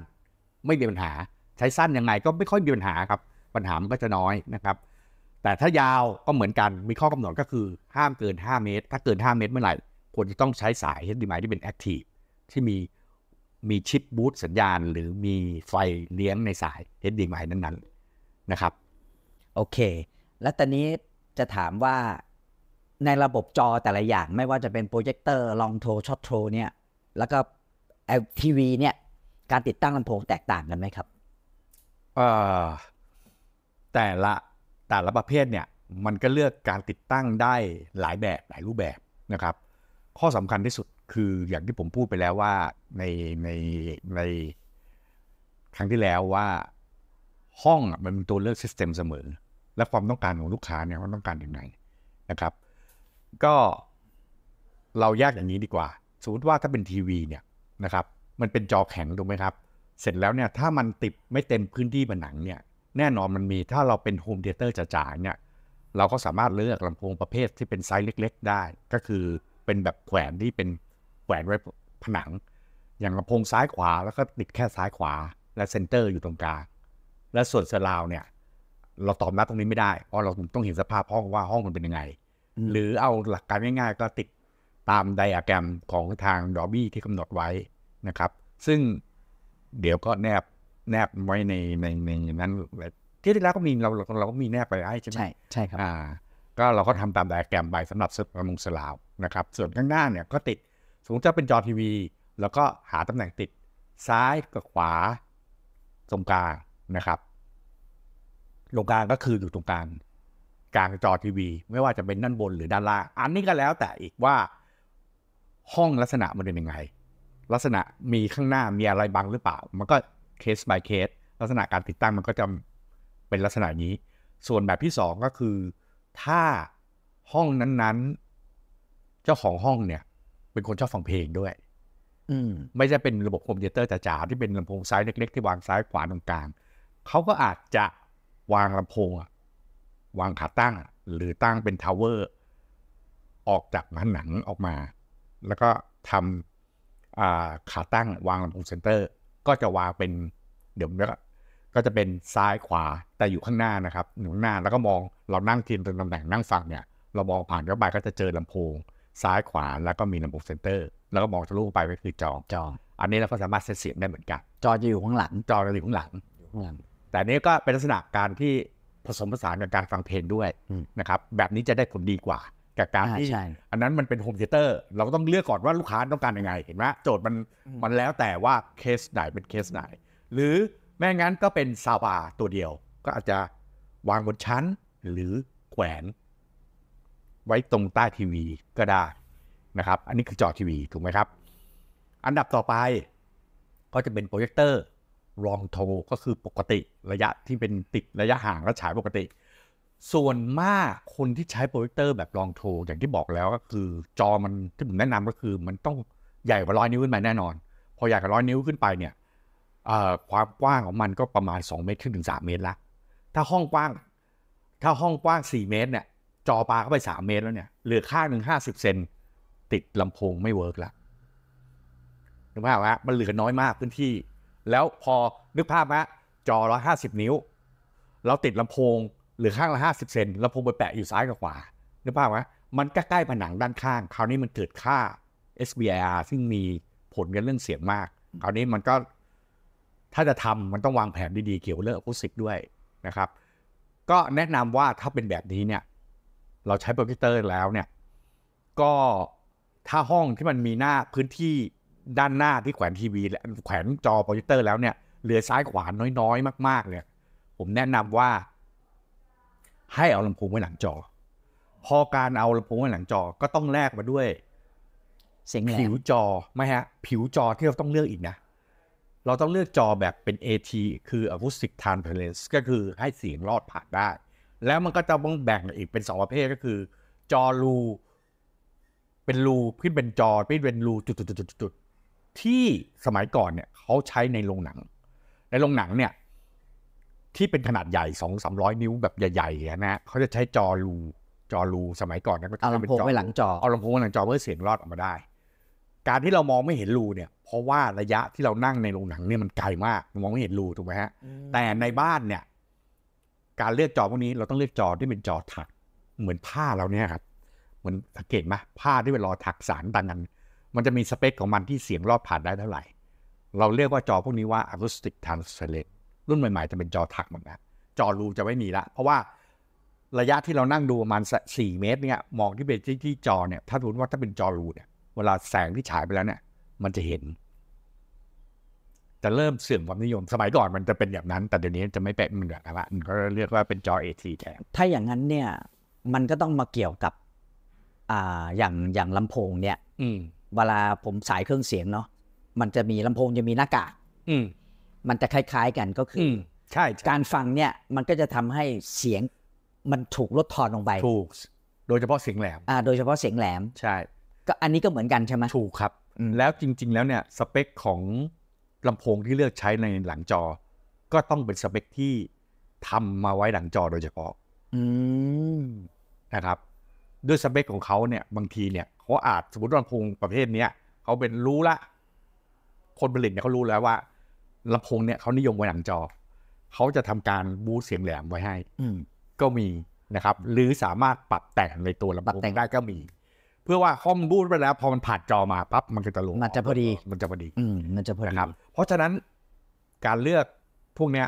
ไม่มีปัญหา ใช้สั้นยังไงก็ไม่ค่อยมีปัญหาครับ ปัญหามันก็จะน้อยนะครับ แต่ถ้ายาวก็เหมือนกัน มีข้อกำหนดก็คือห้ามเกิน 5 เมตร ถ้าเกิน 5 เมตร เมื่อไหร่ควรจะต้องใช้สาย HDMI ที่เป็นแอคทีฟที่มีมีชิปบูตสัญญาณหรือมีไฟเลี้ยงในสาย HDMI นั้นๆนะครับ โอเค แล้วตอนนี้จะถามว่าในระบบจอแต่ละอย่างไม่ว่าจะเป็นโปรเจคเตอร์ ลองโทรช็อตโทรเนี่ยแล้วก็ทีวีเนี่ยการติดตั้งลำโพงแตกต่างกันไหมครับ แต่ละแต่ละประเภทเนี่ยมันก็เลือกการติดตั้งได้หลายแบบหลายรูปแบบนะครับ ข้อสำคัญที่สุดคืออย่างที่ผมพูดไปแล้วว่าในในในครั้งที่แล้วว่าห้องมันเป็นตัวเลือกซิสเต็มเสมอและความต้องการของลูกค้าเนี่ยว่าต้องการอย่างไรนะครับ ก็เราแยกอย่างนี้ดีกว่าสมมติว่าถ้าเป็นทีวีเนี่ยนะครับมันเป็นจอแข็งถูกไหมครับ เสร็จแล้วเนี่ยถ้ามันติดไม่เต็มพื้นที่ผนังเนี่ยแน่นอนมันมีถ้าเราเป็นโฮมเทเตอร์จ๋าเนี่ยเราก็สามารถเลือกลำโพงประเภทที่เป็นไซส์เล็ก ๆ ได้ ก็คือเป็นแบบแขวนที่เป็นแขวนไว้ผนัง อย่างลำโพงซ้ายขวาแล้วก็ติดแค่ซ้ายขวา และเซนเตอร์อยู่ตรงกลาง และส่วนสลาวเนี่ยเราตอบนัดตรงนี้ไม่ได้เพราะเราต้องเห็นสภาพห้องว่าห้องมันเป็นยังไง หรือเอาหลักการง่าย ๆ ก็ติดตามไดอะแกรมของทางดอบี้ที่กำหนดไว้นะครับ ซึ่งเดี๋ยวก็แนบแนบไว้ในในในนั้นที่ที่แล้วก็มีเราเราก็มีแนบไปใช่ไหมใช่ใช่ครับอ่าก็เราก็ทำตามไดอะแกรมไปสำหรับสมงสลาวนะครับส่วนข้างหน้าเนี่ยก็ติดสูงจะเป็นจอทีวี แล้วก็หาตำแหน่งติดซ้ายกับขวาตรงกลางนะครับตรงกลางก็คืออยู่ตรงกลางกลางจอทีวีไม่ว่าจะเป็นด้านบนหรือด้านล่างอันนี้ก็แล้วแต่อีกว่าห้องลักษณะมันเป็นยังไง ลักษณะมีข้างหน้ามีอะไรบังหรือเปล่า มันก็เคส by เคส ลักษณะการติดตั้งมันก็จะเป็นลักษณะนี้ ส่วนแบบที่ 2 ก็คือถ้าห้องนั้น ๆ เจ้าของห้องเนี่ย เป็นคนชอบฟังเพลงด้วย อืมไม่ใช่เป็นระบบคอมพิวเตอร์จ๋าๆที่เป็นลำโพงซ้ายเล็กๆ ที่วางซ้ายขวาตรงกลางเขาก็อาจจะวางลำโพงอะวางขาตั้งหรือตั้งเป็นทาวเวอร์ออกจากผนังออกมา แล้วก็ทำขาตั้งวางลำโพงเซนเตอร์ ก็จะวางเป็นเดี๋ยวนี้ก็จะเป็นซ้ายขวาแต่อยู่ข้างหน้านะครับอยู่ข้างหน้าแล้วก็มองเรานั่งทีมตรงตำแหน่งนั่งฟังเนี่ยเรามองผ่านเข้าไปก็จะเจอลำโพงซ้ายขวาแล้วก็มีลำโพงเซนเตอร์แล้วก็มองทะลุไปก็คือจอจอ อันนี้เราก็สามารถเซตเสียงได้เหมือนกัน จอจะอยู่ข้างหลังจอจะอยู่ข้างหลังอยู่ข้างหลังแต่นี้ก็เป็นลักษณะการที่ผสมผสานกับการฟังเพลงด้วยนะครับ แบบนี้จะได้ผลดีกว่ากับการที่อันนั้นมันเป็นโฮมเทเตอร์เราก็ต้องเลือกก่อนว่าลูกค้าต้องการยังไง เห็นไหมโจทย์มันมันแล้วแต่ว่าเคสไหนเป็นเคสไหน หรือแม้งั้นก็เป็นซาบาตัวเดียว ก็อาจจะวางบนชั้นหรือแขวนไว้ตรงใต้ทีวีก็ได้นะครับ อันนี้คือจอทีวีถูกไหมครับ อันดับต่อไปก็จะเป็นโปรเจคเตอร์รองโทก็คือปกติระยะที่เป็นติดระยะห่างก็ฉายปกติ ส่วนมากคนที่ใช้โปรเจคเตอร์แบบรองโท อย่างที่บอกแล้วก็คือจอมันที่ผมแนะนำก็คือมันต้องใหญ่กว่าร้อยนิ้วขึ้นไปแน่นอนพอใหญ่กว่าร้อยนิ้วขึ้นไปเนี่ยความกว้างของมันก็ประมาณ 2 เมตรขึ้นถึง 3 เมตรละ ถ้าห้องกว้าง ถ้าห้องกว้าง 4 เมตรเนี่ย จอปลาเข้าไป 3 เมตรแล้วเนี่ยเหลือข้างหนึ่ง50เซนติดลำโพงไม่เวิร์กละนึกภาพว่ามันเหลือน้อยมากพื้นที่แล้วพอนึกภาพนะจอร้้อยหาสิบนิ้ว เราติดลำโพงหรือข้างละห้าสิบเซนลำโพงไปแปะอยู่ซ้ายกับขวานึกภาพไหมมันใกล้ๆผนังด้านข้าง คราวนี้มันเกิดค่า SBIR ซึ่งมีผลกันเรื่องเสียงมาก คราวนี้มันก็ถ้าจะทำมันต้องวางแผนดีๆเกี่ยวเรื่องอุสิกด้วยนะครับ ก็แนะนำว่าถ้าเป็นแบบนี้เนี่ยเราใช้โปรเจคเตอร์แล้วเนี่ยก็ถ้าห้องที่มันมีหน้าพื้นที่ด้านหน้าที่แขวนทีวีและแขวนจอโปรเจคเตอร์แล้วเนี่ยเหลือซ้ายขวาน้อย ๆ มากๆ เนี่ยผมแนะนำว่า ให้เอาลำโพงไว้หลังจอ พอการเอาลำโพงไว้หลังจอก็ต้องแลกมาด้วย เสียงผิวจอไม่ฮะ ผิวจอที่เราต้องเลือกอีกนะ เราต้องเลือกจอแบบเป็น AT คือ Acoustic Transparence ก็คือให้เสียงรอดผ่านได้ แล้วมันก็จะต้องแบ่งอีกเป็นสองประเภทก็คือ จอรูเป็นรูขึ้นเป็นจอเป็นรูจุดๆที่สมัยก่อนเนี่ยเขาใช้ในโรงหนัง ในโรงหนังเนี่ย ที่เป็นขนาดใหญ่สองสามร้อยนิ้วแบบใหญ่ๆนะเขาจะใช้จอรูจอรูสมัยก่อนนะก็จะเอาลำโพงไหลังจอเอาลำโพงไหลังจอเพื่อเสียงรอดออกมาได้ การที่เรามองไม่เห็นรูเนี่ย เพราะว่าระยะที่เรานั่งในโรงหนังเนี่ยมันไกลมากมองไม่เห็นรูถูกไหมฮะแต่ในบ้านเนี่ย การเลือกจอพวกนี้เราต้องเลือกจอที่เป็นจอถัก เหมือนผ้าเราเนี่ยครับเหมือนสังเกตไหมผ้าที่เป็นรอถักสารต่างกันมันจะมีสเปคของมันที่เสียงรอดผ่านได้เท่าไหร่ เราเรียกว่าจอพวกนี้ว่า acoustic t r a n s p a r e รุ่นใหม่ๆจะเป็นจอถักหมดนะจอรูจะไม่มีละเพราะว่าระยะที่เรานั่งดูประมาณ่เมตร เนี่ยมองที่เป็นที่ทจอเนี่ย ถ้าสมมติว่าถ้าเป็นจอรูเนี่ย เวลาแสงที่ฉายไปแล้ว เนี่ย มันจะเห็น จะเริ่มเสื่อมความนิยมสมัยก่อนมันจะเป็นแบบนั้น แต่เดี๋ยวนี้จะไม่เป็นเหมือนั้นละมันก็เรียกว่าเป็นจอเอทีแทนถ้าอย่างนั้นเนี่ย มันก็ต้องมาเกี่ยวกับ อ่าอย่าง อย่างลำโพงเนี่ย อืเวลาผมสายเครื่องเสียงเนาะมันจะมีลำโพงจะมีหน้ากากอืมันจะคล้ายๆกันก็คือ ใช่ การฟังเนี่ยมันก็จะทำให้เสียง มันถูกลดทอนลงไปถูกโดยเฉพาะเสียงแหลม อ่า โดยเฉพาะเสียงแหลม ใช่ ก็อันนี้ก็เหมือนกันใช่ไหมถูกครับ แล้วจริงๆ แล้วเนี่ยสเปคของลำโพงที่เลือกใช้ในหลังจอ ก็ต้องเป็นสเปคที่ทำมาไว้หลังจอโดยเฉพาะนะครับ ด้วยสเปคของเขาเนี่ยบางทีเนี่ยเขาอาจสมมติลำโพงประเภทเนี้ยเขาเป็นรู้ละ คนผลิตเนี่ยเขารู้แล้วว่าลำโพงเนี่ยเขานิยมไว้หลังจอเขาจะทำการบูเสียงแหลมไว้ให้ อืก็มีนะครับ หรือสามารถปรับแต่งในตัวลำโพงได้ก็มี เพื่อว่าข้อมบูไปแล้วพอมันผ่านจอมาปั๊บมันก็จะลงมันจะพอดีมันจะพอดี อืมันจะพอดีครับเพราะฉะนั้นการเลือกพวกเนี้ย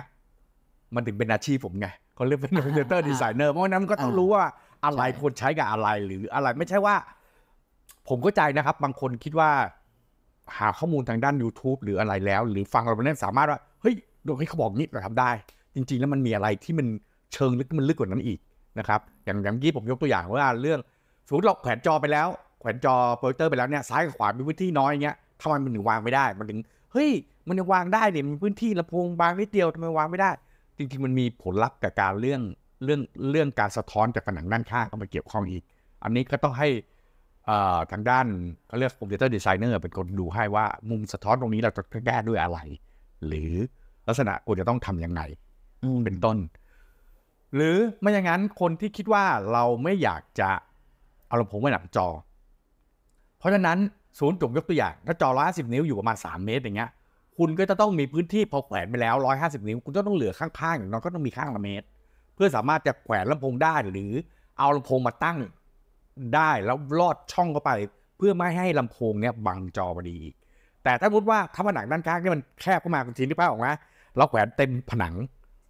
มันถึงเป็นอาชีพผมไงเขาเลือกเป็นคอมพิวเตอร์ดีไซเนอร์เพราะนั้นก็ต้องรู้ว่าอะไรควรใช้กับอะไรหรืออะไรไม่ใช่ว่าผมเข้าใจนะครับบางคนคิดว่า หาข้อมูลทางด้าน YouTube หรืออะไรแล้ว หรือฟังเราไม่สามารถว่า เฮ้ยโดยที่เขาบอกนี้เราทำได้ จริงๆ แล้วมันมีอะไรที่มันเชิงลึกมันลึกกว่านั้นอีกนะครับอย่างอย่างที่ผมยกตัวอย่างว่าเรื่องสมมติเราแขวนจอไปแล้ว แขวนจอโปรเจคเตอร์ไปแล้วเนี่ย ซ้ายกับขวามีพื้นที่น้อยเงี้ยทำไมมันถึงวางไม่ได้ มันถึงเฮ้ยมันยังวางได้เนี่ยมันพื้นที่ลำโพงบางนิดเดียวทำไมวางไม่ได้ จริงๆมันมีผลลัพธ์กับการเรื่องเรื่องเรื่องการสะท้อนจากผนังด้านข้างเข้ามาเกี่ยวข้องอีก อันนี้ก็ต้องให้ทางด้านเขาเรียกคอมพิวเตอร์ดีไซเนอร์เป็นคนดูให้ว่ามุมสะท้อนตรงนี้เราจะแก้ด้วยอะไร หรือลักษณะควรจะต้องทำยังไงเป็นต้น หรือไม่อย่างนั้นคนที่คิดว่าเราไม่อยากจะเอาลำโพงไว้หลังจอ เพราะฉะนั้นศูนย์จุกยกตัวอย่าง ถ้าจอร้อยสิบนิ้วอยู่ประมาณสามเมตร อย่างเงี้ยคุณก็จะต้องมีพื้นที่พอแขวนไปแล้วร้อยห้าสิบนิ้ว คุณก็ต้องเหลือข้างๆอย่างน้อยก็ต้องมีข้างละเมตร เพื่อสามารถจะแขวนลำโพงได้หรือเอาลำโพงมาตั้งได้แล้วลอดช่องเข้าไป เพื่อไม่ให้ลำโพงเนี่ยบังจอพอดี แต่ถ้าพูดว่าถ้าผนังด้านข้างเนี่ยมันแคบเข้ามาคุณทีนี่ป้าออกนะเราแขวนเต็มผนัง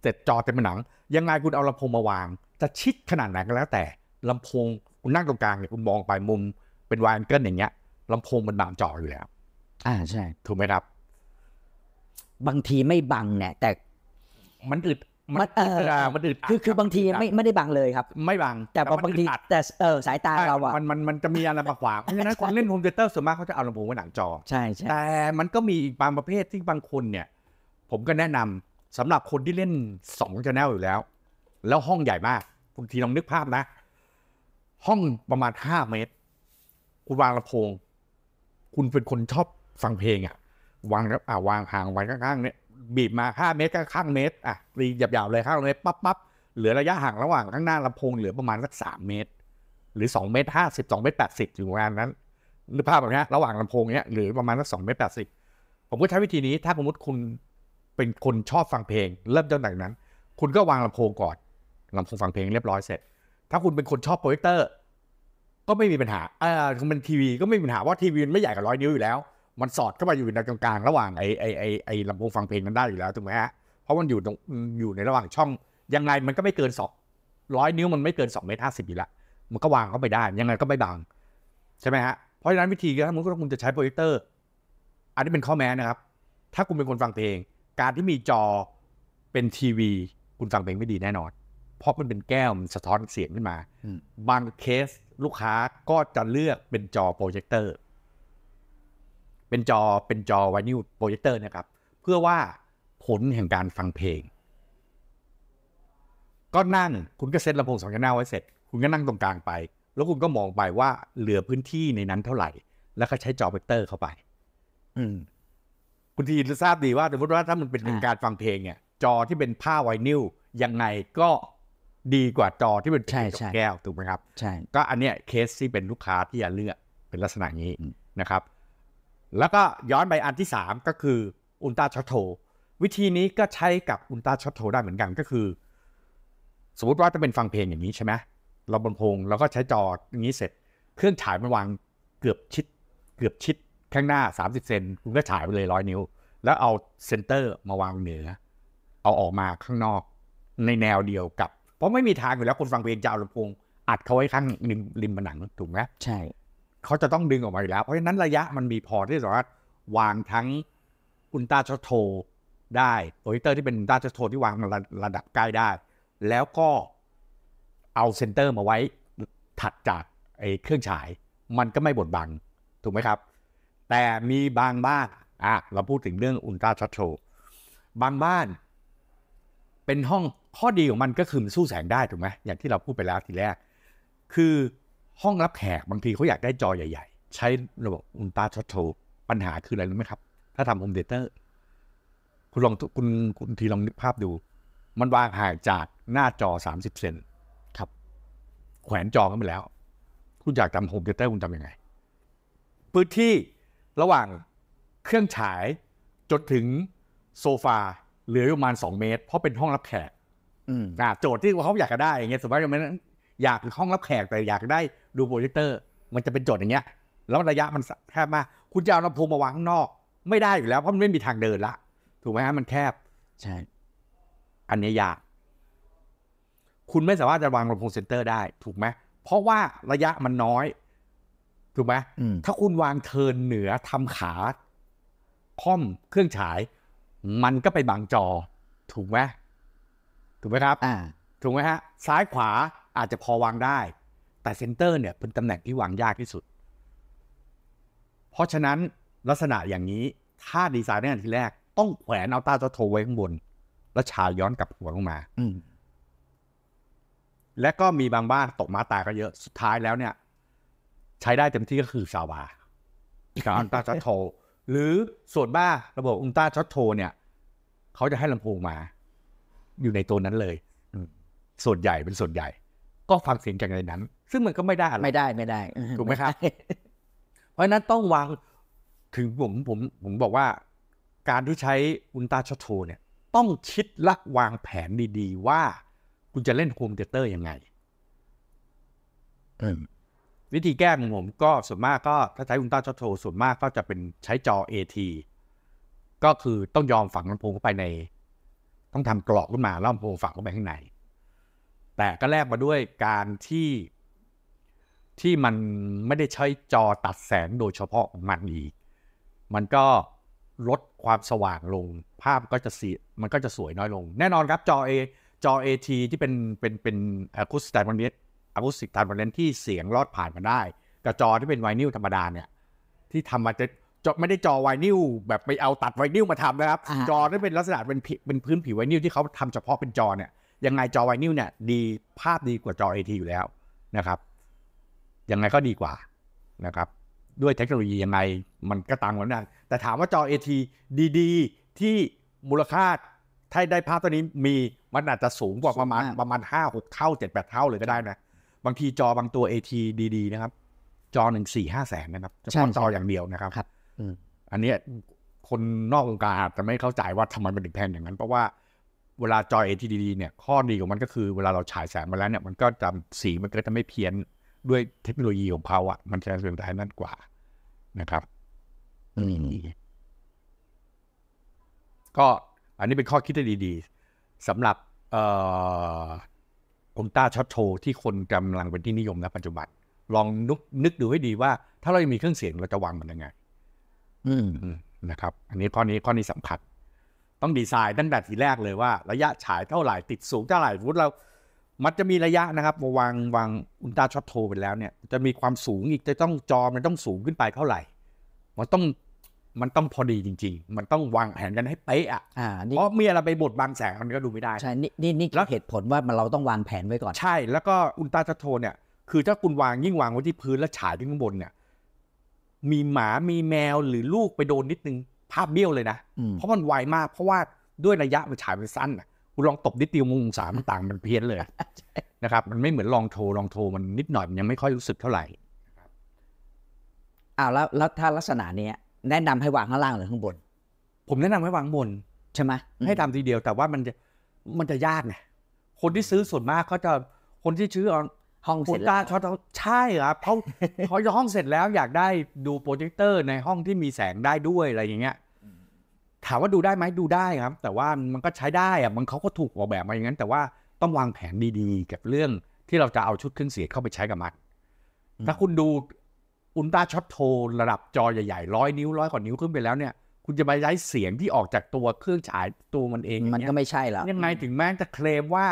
เสร็จจอเต็มผนัง ยังไงคุณเอาลำโพงมาวาง จะชิดขนาดไหนก็แล้ว แต่ลำโพงคุณนั่งตรงกลางเนี่ยคุณมองไปมุมเป็นวายเกิลอย่างเงี้ยลำโพงมันบังจออยู่แล้วอ่าใช่ ถูกไหมครับ บางทีไม่บังเนี่ยแต่มันอึดมันเออมันอึดคือคือบางทีไม่ไม่ได้บังเลยครับ ไม่บังแต่บางทีแต่เออสายตาเราอ่ะ มันมันมันจะมีอะไรมาขวางเพราะฉะนั้นคนเล่นโฮมเทเตอร์ส่วนมากเขาจะเอาลำโพงไว้หนังจอ ใช่ใช่แต่มันก็มีบางประเภทที่บางคนเนี่ย ผมก็แนะนำสำหรับคนที่เล่นสองชแนลอยู่แล้ว แล้วห้องใหญ่มาก คุณทีลองนึกภาพนะ ห้องประมาณห้าเมตร คุณวางลำโพง คุณเป็นคนชอบฟังเพลงอ่ะ วางแล้วอ่าวางห่างไว้ข้างๆเนี่ยบีบมาห้าเมตรก็ข้างเมตรอ่ะตีหยาบๆเลยข้างเมตรปั๊บปั๊บเหลือระยะห่างระหว่างข้างหน้าลำโพงเหลือประมาณสักสามเมตร หรือสองเมตรห้าสิบสองเมตรแปดสิบอยู่ประมาณนั้น หรือภาพแบบนี้ ระหว่างลำโพงเนี้ยหรือประมาณสักสองเมตรแปดสิบผมก็ใช้วิธีนี้ถ้าสมมติคุณเป็นคนชอบฟังเพลง เริ่มต้นจากนั้น คุณก็วางลำโพงก่อนลำโพงฟังเพลงเรียบร้อยเสร็จถ้าคุณเป็นคนชอบโปรเจคเตอร์ ก็ไม่มีปัญหาเออเคป็นทีวีก็ไม่มีปัญหาว่าทีวีมันไม่ใหญ่กว่าร้อยนิ้วอยู่แล้วมันสอดเข้าไปอยู่ในงกลางระหว่างไอ้ไอ้ไอไอลำโพงฟังเพลงนั้นได้อยู่แล้วถูกไหมฮะเพราะมันอยู่ตรงอยู่ในระหว่างช่องยังไงมันก็ไม่เกินสองร้อยนิ้วมันไม่เกินสองเมตรห้าสิบอยู่ละมันก็วางเข้าไปได้ยังไงก็ไม่บาง ใช่ไหมฮะเพราะฉะนั้นวิธีการมันก็คุณจะใช้โปรเจคเตอร์อันนี้เป็นข้อแม้นะครับ ถ้าคุณเป็นคนฟังเพลงการที่มีจอเป็นทีวี คุณฟังเพลงไม่ดีแน่นอน เพราะมันเป็นแก้วมันสะท้อนเสียงขึ้นมา บางเคสลูกค้าก็จะเลือกเป็นจอโปรเจคเตอร์เป็นจอเป็นจอไวนิวโปรเจคเตอร์นะครับ เพื่อว่าผลแห่งการฟังเพลง ก็นั่ง คุณก็เซตลำโพงสองชแนลไว้เสร็จ คุณก็นั่งตรงกลางไป แล้วคุณก็มองไปว่าเหลือพื้นที่ในนั้นเท่าไหร่ แล้วก็ใช้จอเวกเตอร์เข้าไป อืม คุณทีจะทราบดีว่าสมมติว่าถ้ามันเป็นการฟังเพลงเนี่ย จอที่เป็นผ้าไวนิลยังไงก็ดีกว่าจอที่เป็นใช่ใชแก้วถูกไหมครับใช่ก็ อันเนี้ยเคสที่เป็นลูกค้าที่จะเลือกเป็นลักษณะนี้นะครับแล้วก็ย้อนไปอันที่ 3 ก็คืออุลตราช็อตโทวิธีนี้ก็ใช้กับอุลตราช็อตโทได้เหมือนกันก็คือ สมมติว่าจะเป็นฟังเพลงอย่างนี้ใช่ไหมเราบนพงแล้วก็ใช้จออย่างนี้เสร็จ เครื่องฉายมันวางเกือบชิด เกือบชิด ข้างหน้า 30 เซนคุณก็ฉายไปเลยร้อยนิ้ว แล้วเอาเซนเตอร์มาวางเหนือ เอาออกมาข้างนอกในแนวเดียวกับ เพราะไม่มีทางอยู่แล้วคนฟังเพลงจะเอาลำโพงอัดเขาไว้ข้างริมริมผนังถูกไหมใช่เขาจะต้องดึงออกมาอแล้ว เพราะฉะนั้นระยะมันมีพอที่สามารถวางทั้งอุลตราช็อตโท ได้โอริเตอร์ที่เป็นอุลตราช็อตโท ที่วางระระดับใกล้ได้ แล้วก็เอาเซนเตอร์ มาไว้ถัดจากไอ้เครื่องฉาย มันก็ไม่บดบังถูกไหมครับ แต่มีบางบ้าน อ่ะ เราพูดถึงเรื่องอุลตราช็อตโทบางบ้านเป็นห้องข้อดีของมันก็คือมันสู้แสงได้ถูกไหม อย่างที่เราพูดไปแล้วทีแรก คือห้องรับแขกบางทีเขาอยากได้จอใหญ่ ๆ ใช้ระบบอุลตราช็อตโชปัญหาคืออะไรรู้ไหมครับ ถ้าทำโฮมเดเตอร์ คุณลองคุณคุณทีลองนึกภาพดู มันวางห่างจากหน้าจอ 30เซนครับ แขวนจอกันไปแล้ว คุณอยากทำโฮมเดเตอร์คุณทำยังไง พื้นที่ระหว่างเครื่องฉายจนถึงโซฟา เหลือประมาณ2เมตร เพราะเป็นห้องรับแขกอ่า โจทย์ที่เขาอยากจะได้อย่างเงี้ยสมมติว่าอยากห้องรับแขกแต่อยากได้ดูโปรเจคเตอร์ มันจะเป็นโจทย์อย่างเงี้ยแล้วระยะมันแคบมากคุณจะเอาลำโพงมาวางข้างนอก ไม่ได้อยู่แล้ว เพราะมันไม่มีทางเดินละถูกไหมฮะมันแคบ ใช่อันนี้ยากคุณไม่สามารถจะวางลำโพงเซนเตอร์ได้ถูกไหมเพราะว่าระยะมันน้อย ถูกไหมถ้าคุณวางเทินเหนือทำขาค่อมเครื่องฉาย มันก็ไปบังจอ ถูกไหมถูกไหมครับอ่าถูกไหมฮะ ซ้ายขวาอาจจะพอวางได้ แต่เซนเตอร์เนี่ยเป็นตำแหน่งที่วางยากที่สุด เพราะฉะนั้นลักษณะอย่างนี้ ถ้าดีไซน์ในอันที่แรกต้องแขวนเอาตาจะโทไว้ข้างบน แล้วชาย้อนกลับหัวลงมา และก็มีบางบ้านตกมาตายก็เยอะ สุดท้ายแล้วเนี่ย ใช้ได้เต็มที่ก็คือชาวาการอัลตาจะอโท หรือส่วนบ้าระบบอุลตราช็อตโท เนี่ย เขาจะให้ลำโพงมา อยู่ในตัวนั้นเลยส่วนใหญ่เป็นส่วนใหญ่ก็ฟังเสียงจากในนั้น ซึ่งมันก็ไม่ได้อะไรไม่ได้ไม่ได้ ถูกไหมครับ เพราะนั้นต้องวาง ถึงผมผม ผมบอกว่า การที่ใช้อุลตราช็อตโทเนี่ย ต้องคิดลักวางแผนดี ๆ ว่า คุณจะเล่นโฮมเเตอร์ยังไงวิธีแก้ของผมก็ส่วนมากก็ถ้าใช้อุลตราช็อตโทส่วนมากก็จะเป็นใช้จอ AT ก็คือต้องยอมฝังลำโพงเข้าไปใน ต้องทำกรอกขึ้นมาแล้วลำโพงฝังเข้าไปข้างในแต่ก็แลกมาด้วยการที่ที่มันไม่ได้ใช้จอตัดแสงโดยเฉพาะของมันอีก มันก็ลดความสว่างลง ภาพก็จะสีมันก็จะสวยน้อยลง แน่นอนครับจอ A จอ AT ที่เป็นเป็นเป็นอะคูสติกทัานเลนอะคูสติกทรนเลนที่เสียงลอดผ่านมาได้กับจอที่เป็นไวนิลธรรมดาเนี่ยที่ทำมาจะจไม่ได้จอไวนิลแบบไปเอาตัดไวนิลมาทำนะครับจอที่เป็นลักษณะเป็นเป็นพื้นผิวไวนิลที่เขาทำเฉพาะเป็นจอเนี่ยยังไงจอไวนิลเนี่ย ดีภาพดีกว่าจอ AT อยู่แล้วนะครับยังไงก็ดีกว่านะครับ ด้วยเทคโนโลยี ยังไง มันก็ต่างกันนะแต่ถามว่าจอ AT ดีๆที่มูลค่าถ้าได้ภาพตัวนี้มีมันอาจจะสูงกว่าประมาณ ประมาณห้าหกเท่าเจ็ดแปดเท่าเลยก็ได้นะบางทีจอบางตัว AT ดีๆนะครับ จอหนึ่งสี่ห้าแสนนะครับเฉพาะจออย่างเดียวนะครับอันนี้คนนอกวงการอาจจะไม่เข้าใจว่าทำไมมันถึงแพงอย่างนั้นเพราะว่าเวลาจอย t d d เนี่ย ข้อดีของมันก็คือเวลาเราฉายแสงมาแล้วเนี่ย มันก็จะสีมันก็จะไม่เพี้ยนด้วยเทคโนโลยีของเขาอะ่ะมันจะเป็นได้นั่นกว่า นะครับก็อันนี้เป็นข้อคิดที่ดีๆสำหรับเอ่อองตาช็อตโชที่คนกำลังเป็นที่นิยมนะปัจจุบันลองนึกนึกดูให้ดีว่าถ้าเรายังมีเครื่องเสียงเราจะวางมันยังไง อืมนะครับ อันนี้ข้อนี้ข้อนี้สำคัญต้องดีไซน์ตั้งแต่ทีแรกเลยว่า ระยะฉายเท่าไหร่ติดสูงเท่าไหร่วุฒิเรามันจะมีระยะนะครับ วางวางอุลตราช็อตโทไปแล้วเนี่ย จะมีความสูงอีกจะต้องจอมันต้องสูงขึ้นไปเท่าไหร่มันต้องมันต้องพอดีจริงๆ มันต้องวางแผนกันให้เป๊ะอ่ะเพราะมีอะไรไปบดบางแสงมันก็ดูไม่ได้ใช่นี่นี่นี่แล้วเหตุผลว่ามันเราต้องวางแผนไว้ก่อนใช่ แล้วก็อุลตราช็อตโทเนี่ยคือถ้าคุณวางยิ่งวางไว้ที่พื้นแล้วฉายขึ้นข้างบนเนี่ยมีหมามีแมวหรือลูกไปโดนนิดนึงภาพเบี้ยวเลยนะ เพราะมันไวมาก เพราะว่าด้วยระยะมันฉายไปสั้น อ่ะคุณลองตบนิดเดียวมุมสงามต่าง มันเพี้ยนเลยนะครับ มันไม่เหมือนลองโทรลองโทรมันนิดหน่อยมันยังไม่ค่อยรู้สึกเท่าไหร่อ้าวแล้วแล้วถ้าลักษณะเนี้ย แนะนำให้วางข้างล่างหรือข้างบน ผมแนะนำให้วางบนใช่ไหมให้ทำทีเดียวแต่ว่ามันจะมันจะยากไง คนที่ซื้อส่วนมากเขาจะคนที่ซื้อห้องเสร็จแล้วช็อตใช่ครับเขาเขาห้องเสร็จแล้วอยากได้ดูโปรเจคเตอร์ในห้องที่มีแสงได้ด้วยอะไรอย่างเงี้ยถามว่าดูได้ไหมดูได้ครับ แต่ว่ามันก็ใช้ได้อะมันเขาก็ถูกออกแบบมาอย่างนั้น แต่ว่าต้องวางแผนดีๆกับเรื่องที่เราจะเอาชุดเครื่องเสียงเข้าไปใช้กับมันถ้าคุณดูอุลตราช็อตโท ระดับจอใหญ่ๆร้อยนิ้วร้อยกว่านิ้วขึ้นไปแล้วเนี่ยคุณจะไปใช้เสียงที่ออกจากตัวเครื่องฉายตัวมันเองมันก็ไม่ใช่แล้วยังไงถึงแม้จะเคลมว่า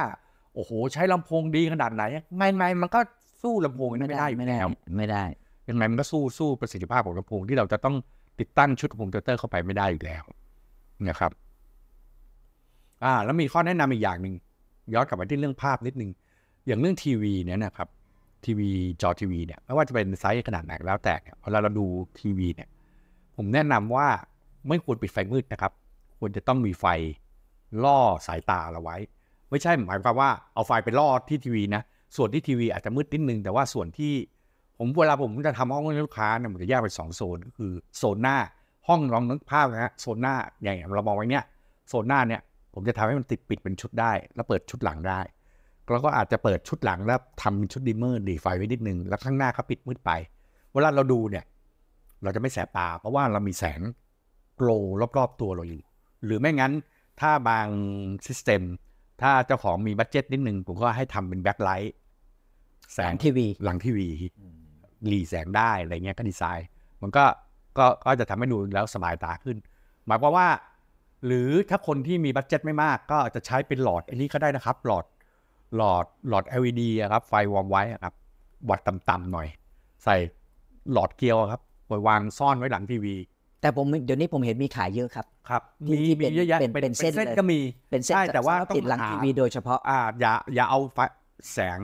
โอ้โหใช้ลำโพงดีขนาดไหนไม่ไม่มันก็สู้ลำโพงไม่ได้ไม่ได้ไม่ได้ยังไงมันก็สู้สู้ประสิทธิภาพของลำโพงที่เราจะต้องติดตั้งชุดลำโพงเตอร์เข้าไปไม่ได้อีกแล้วนะครับอ่าแล้วมีข้อแนะนำอีกอย่างหนึ่งย้อนกลับมาที่เรื่องภาพนิดนึง อย่างเรื่องทีวีเนี่ยนะครับทีวีจอทีวีเนี่ยไม่ว่าจะเป็นไซส์ขนาดไหนแล้วแต่เนี่ยเวลาเราดูทีวีเนี่ยผมแนะนำว่าไม่ควรปิดไฟมืดนะครับควรจะต้องมีไฟล่อสายตาเราไว้ไม่ใช่หมายความว่า เอาไฟไปล่อที่ทีวีนะส่วนที่ทีวีอาจจะมืดนิดนึงแต่ว่าส่วนที่ผมเวลาผมจะทำห้องให้ลูกค้าเนี่ยผมจะแยกเป็นสองโซนก็คือโซนหน้า ห้องลองนึกภาพนะฮะโซนหน้า อย่างเรามองไว้เนี่ยโซนหน้าเนี่ยผมจะทำให้มันติดปิดเป็นชุดได้ แล้วเปิดชุดหลังได้เราก็อาจจะเปิดชุดหลัง แล้วทำชุดดิมเมอร์ดีไฟไว้นิดนึงแล้วข้างหน้าเขาปิดมืดไป เวลาเราดูเนี่ยเราจะไม่แสบตาเพราะว่าเรามีแสงโกลรอบๆตัวเราอยู่หรือไม่งั้นถ้าบางซิสเต็มถ้าเจ้าของมีบัตเจ็ตนิดนึง ผมก็ให้ทำเป็นแบ็คไลท์แสงทีวีหลังทีวีหลีแสงได้ อะไรเงี้ยก็ดีไซน์มันก็ก็ก็จะทำให้ดูแล้วสบายตาขึ้น หมายความว่า หรือถ้าคนที่มีบัตเจ็ตไม่มากก็จะใช้เป็นหลอด อันนี้ก็ได้นะครับ หลอดหลอดหลอด LED ครับ ไฟวอร์มไว้ครับวัดต่ำๆหน่อย ใส่หลอดเกลียวครับวางซ่อนไว้หลังทีวีแต่ผมเดี๋ยวนี้ผมเห็นมีขายเยอะครับ ครับ มีที่เปนเยอะแยะเป็นเป็นเส้นก็มีเป็นเส้นแต่ว่าติดหลังทีวีโดยเฉพาะอ่าอย่าอย่าเอาแสง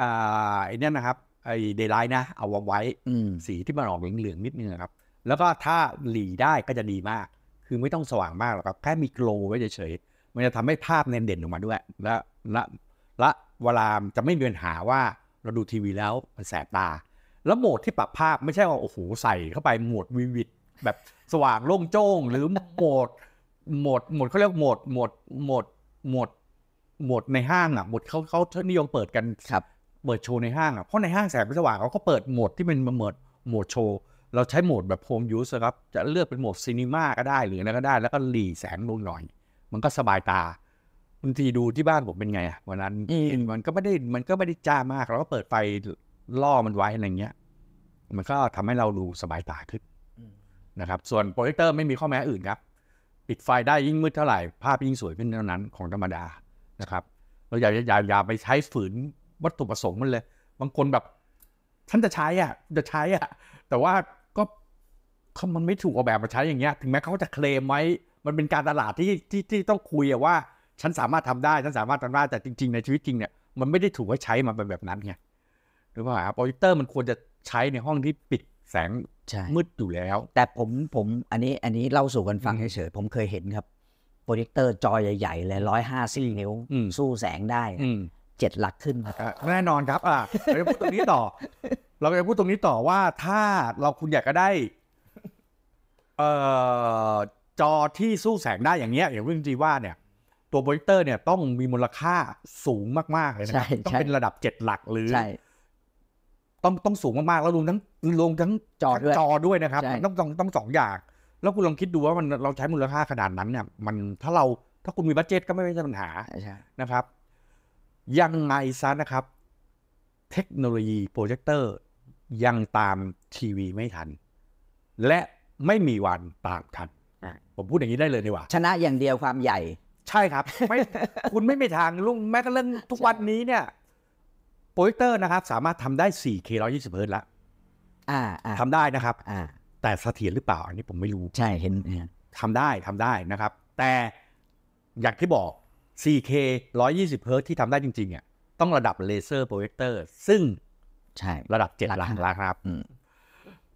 อ่าไอ้นี่นะครับไอ้เดลไลท์นะ เอาไว้สีที่มันออกเหลืองๆนิดนึงครับ แล้วก็ถ้าหลีได้ก็จะดีมาก คือไม่ต้องสว่างมากหรอกครับแค่มีโกลไว้เฉยๆ มันจะทำให้ภาพเน้นเด่นออกมาด้วย และและและเวลาจะไม่มีปัญหาว่าเราดูทีวีแล้วมันแสบตา แล้วโหมดที่ปรับภาพไม่ใช่ว่าโอ้โหใส่เข้าไปโหมดวิวิดแบบสว่างโล่งโจ้งหรือโหมดโหมดโหมดเขาเรียกโหมดโหมดโหมดโหมดหมดในห้างอ่ะ หมดเขาเขานิยมเปิดกันครับเปิดโชว์ในห้างอ่ะเพราะในห้างแสงไม่สว่างเขาก็เปิดโหมดที่เป็นเหมดโหมดโชว์เราใช้โหมดแบบโฮมยูสครับจะเลือกเป็นโหมดซีนีมาก็ได้หรืออะไรก็ได้แล้วก็หลีแสงลงหน่อยมันก็สบายตาบางทีดูที่บ้านผมเป็นไงอ่ะวันนั้นมันก็ไม่ได้มันก็ไม่ได้จ้ามาก เราก็เปิดไฟล่อมันไว้อะไรเงี้ยมันก็ทำให้เราดูสบายตาขึ้นนะครับ ส่วนโปรเจคเตอร์ไม่มีข้อแม้อื่นครับ ปิดไฟได้ยิ่งมืดเท่าไหร่ ภาพยิ่งสวยขึ้นเท่านั้นของธรรมดานะครับเราอย่าอย่าอย่าไปใช้ฝืนวัตถุประสงค์มันเลย บางคนแบบฉันจะใช้อ่ะจะใช้อ่ะแต่ว่าก็ มันไม่ถูกออกแบบมาใช้อย่างเงี้ยถึงแม้เขาจะเคลมไว้ มันเป็นการตลาดที่ที่ที่ต้องคุยว่า ฉันสามารถทำได้ฉันสามารถทำได้แต่จริงๆในชีวิตจริงเนี่ยมันไม่ได้ถูกให้ใช้มาเป็นแบบนั้นไงหรือว่าโปรเจคเตอร์มันควรจะใช้ในห้องที่ปิดแสงมืดอยู่แล้ว แต่ผมผม อันนี้ อันนี้เล่าสู่กันฟังเฉยๆผมเคยเห็นครับ โปรเจคเตอร์จอใหญ่ๆเลยร้อยห้าสิบนิ้วสู้แสงได้เจ็ดหลักขึ้นครับ แน่นอนครับอ่ะเราจะพูดตรงนี้ต่อ เราจะพูดตรงนี้ต่อว่าถ้าเราคุณอยากจะได้เอ่อจอที่สู้แสงได้อย่างเงี้ยอย่างเรื่องจีว่าเนี่ย ตัวโปรเจคเตอร์เนี่ยต้องมีมูลค่าสูงมากๆเลยนะครับต้องเป็นระดับเจ็ดหลักหรือต้องต้องสูงมากๆแล้วรวมทั้งลงทั้งจอด้วยจอด้วยนะครับต้องต้องต้องสองอย่าง แล้วคุณลองคิดดูว่ามันเราใช้มูลค่าขนาดนั้นเนี่ยมันถ้าเราถ้าคุณมีบัตเจตก็ไม่ใช่ปัญหาใช่นะครับยังไงซะนะครับ เทคโนโลยีโปรเจคเตอร์ ยังตามทีวีไม่ทัน และไม่มีวันตามทันผมพูดอย่างนี้ได้เลยดีกว่า ชนะอย่างเดียวความใหญ่ ใช่ครับไม่คุณไม่มีทางลุ่งแม้กระทั่งทุกวันนี้เนี่ยโปรเจคเตอร์นะครับ สามารถทำได้ 4K 120เฮิร์ตซ์ลทำได้นะครับอแต่เสถียรหรือเปล่า อันนี้ผมไม่รู้ ใช่เห็นทำได้ทำได้นะครับ แต่อย่างที่บอก 4K 120 h z ที่ทำได้จริงๆอ่ะต้องระดับเลเซอร์โปรเจคเตอร์ซึ่งใช่ระดับเจ็ดหลักนล้นครับ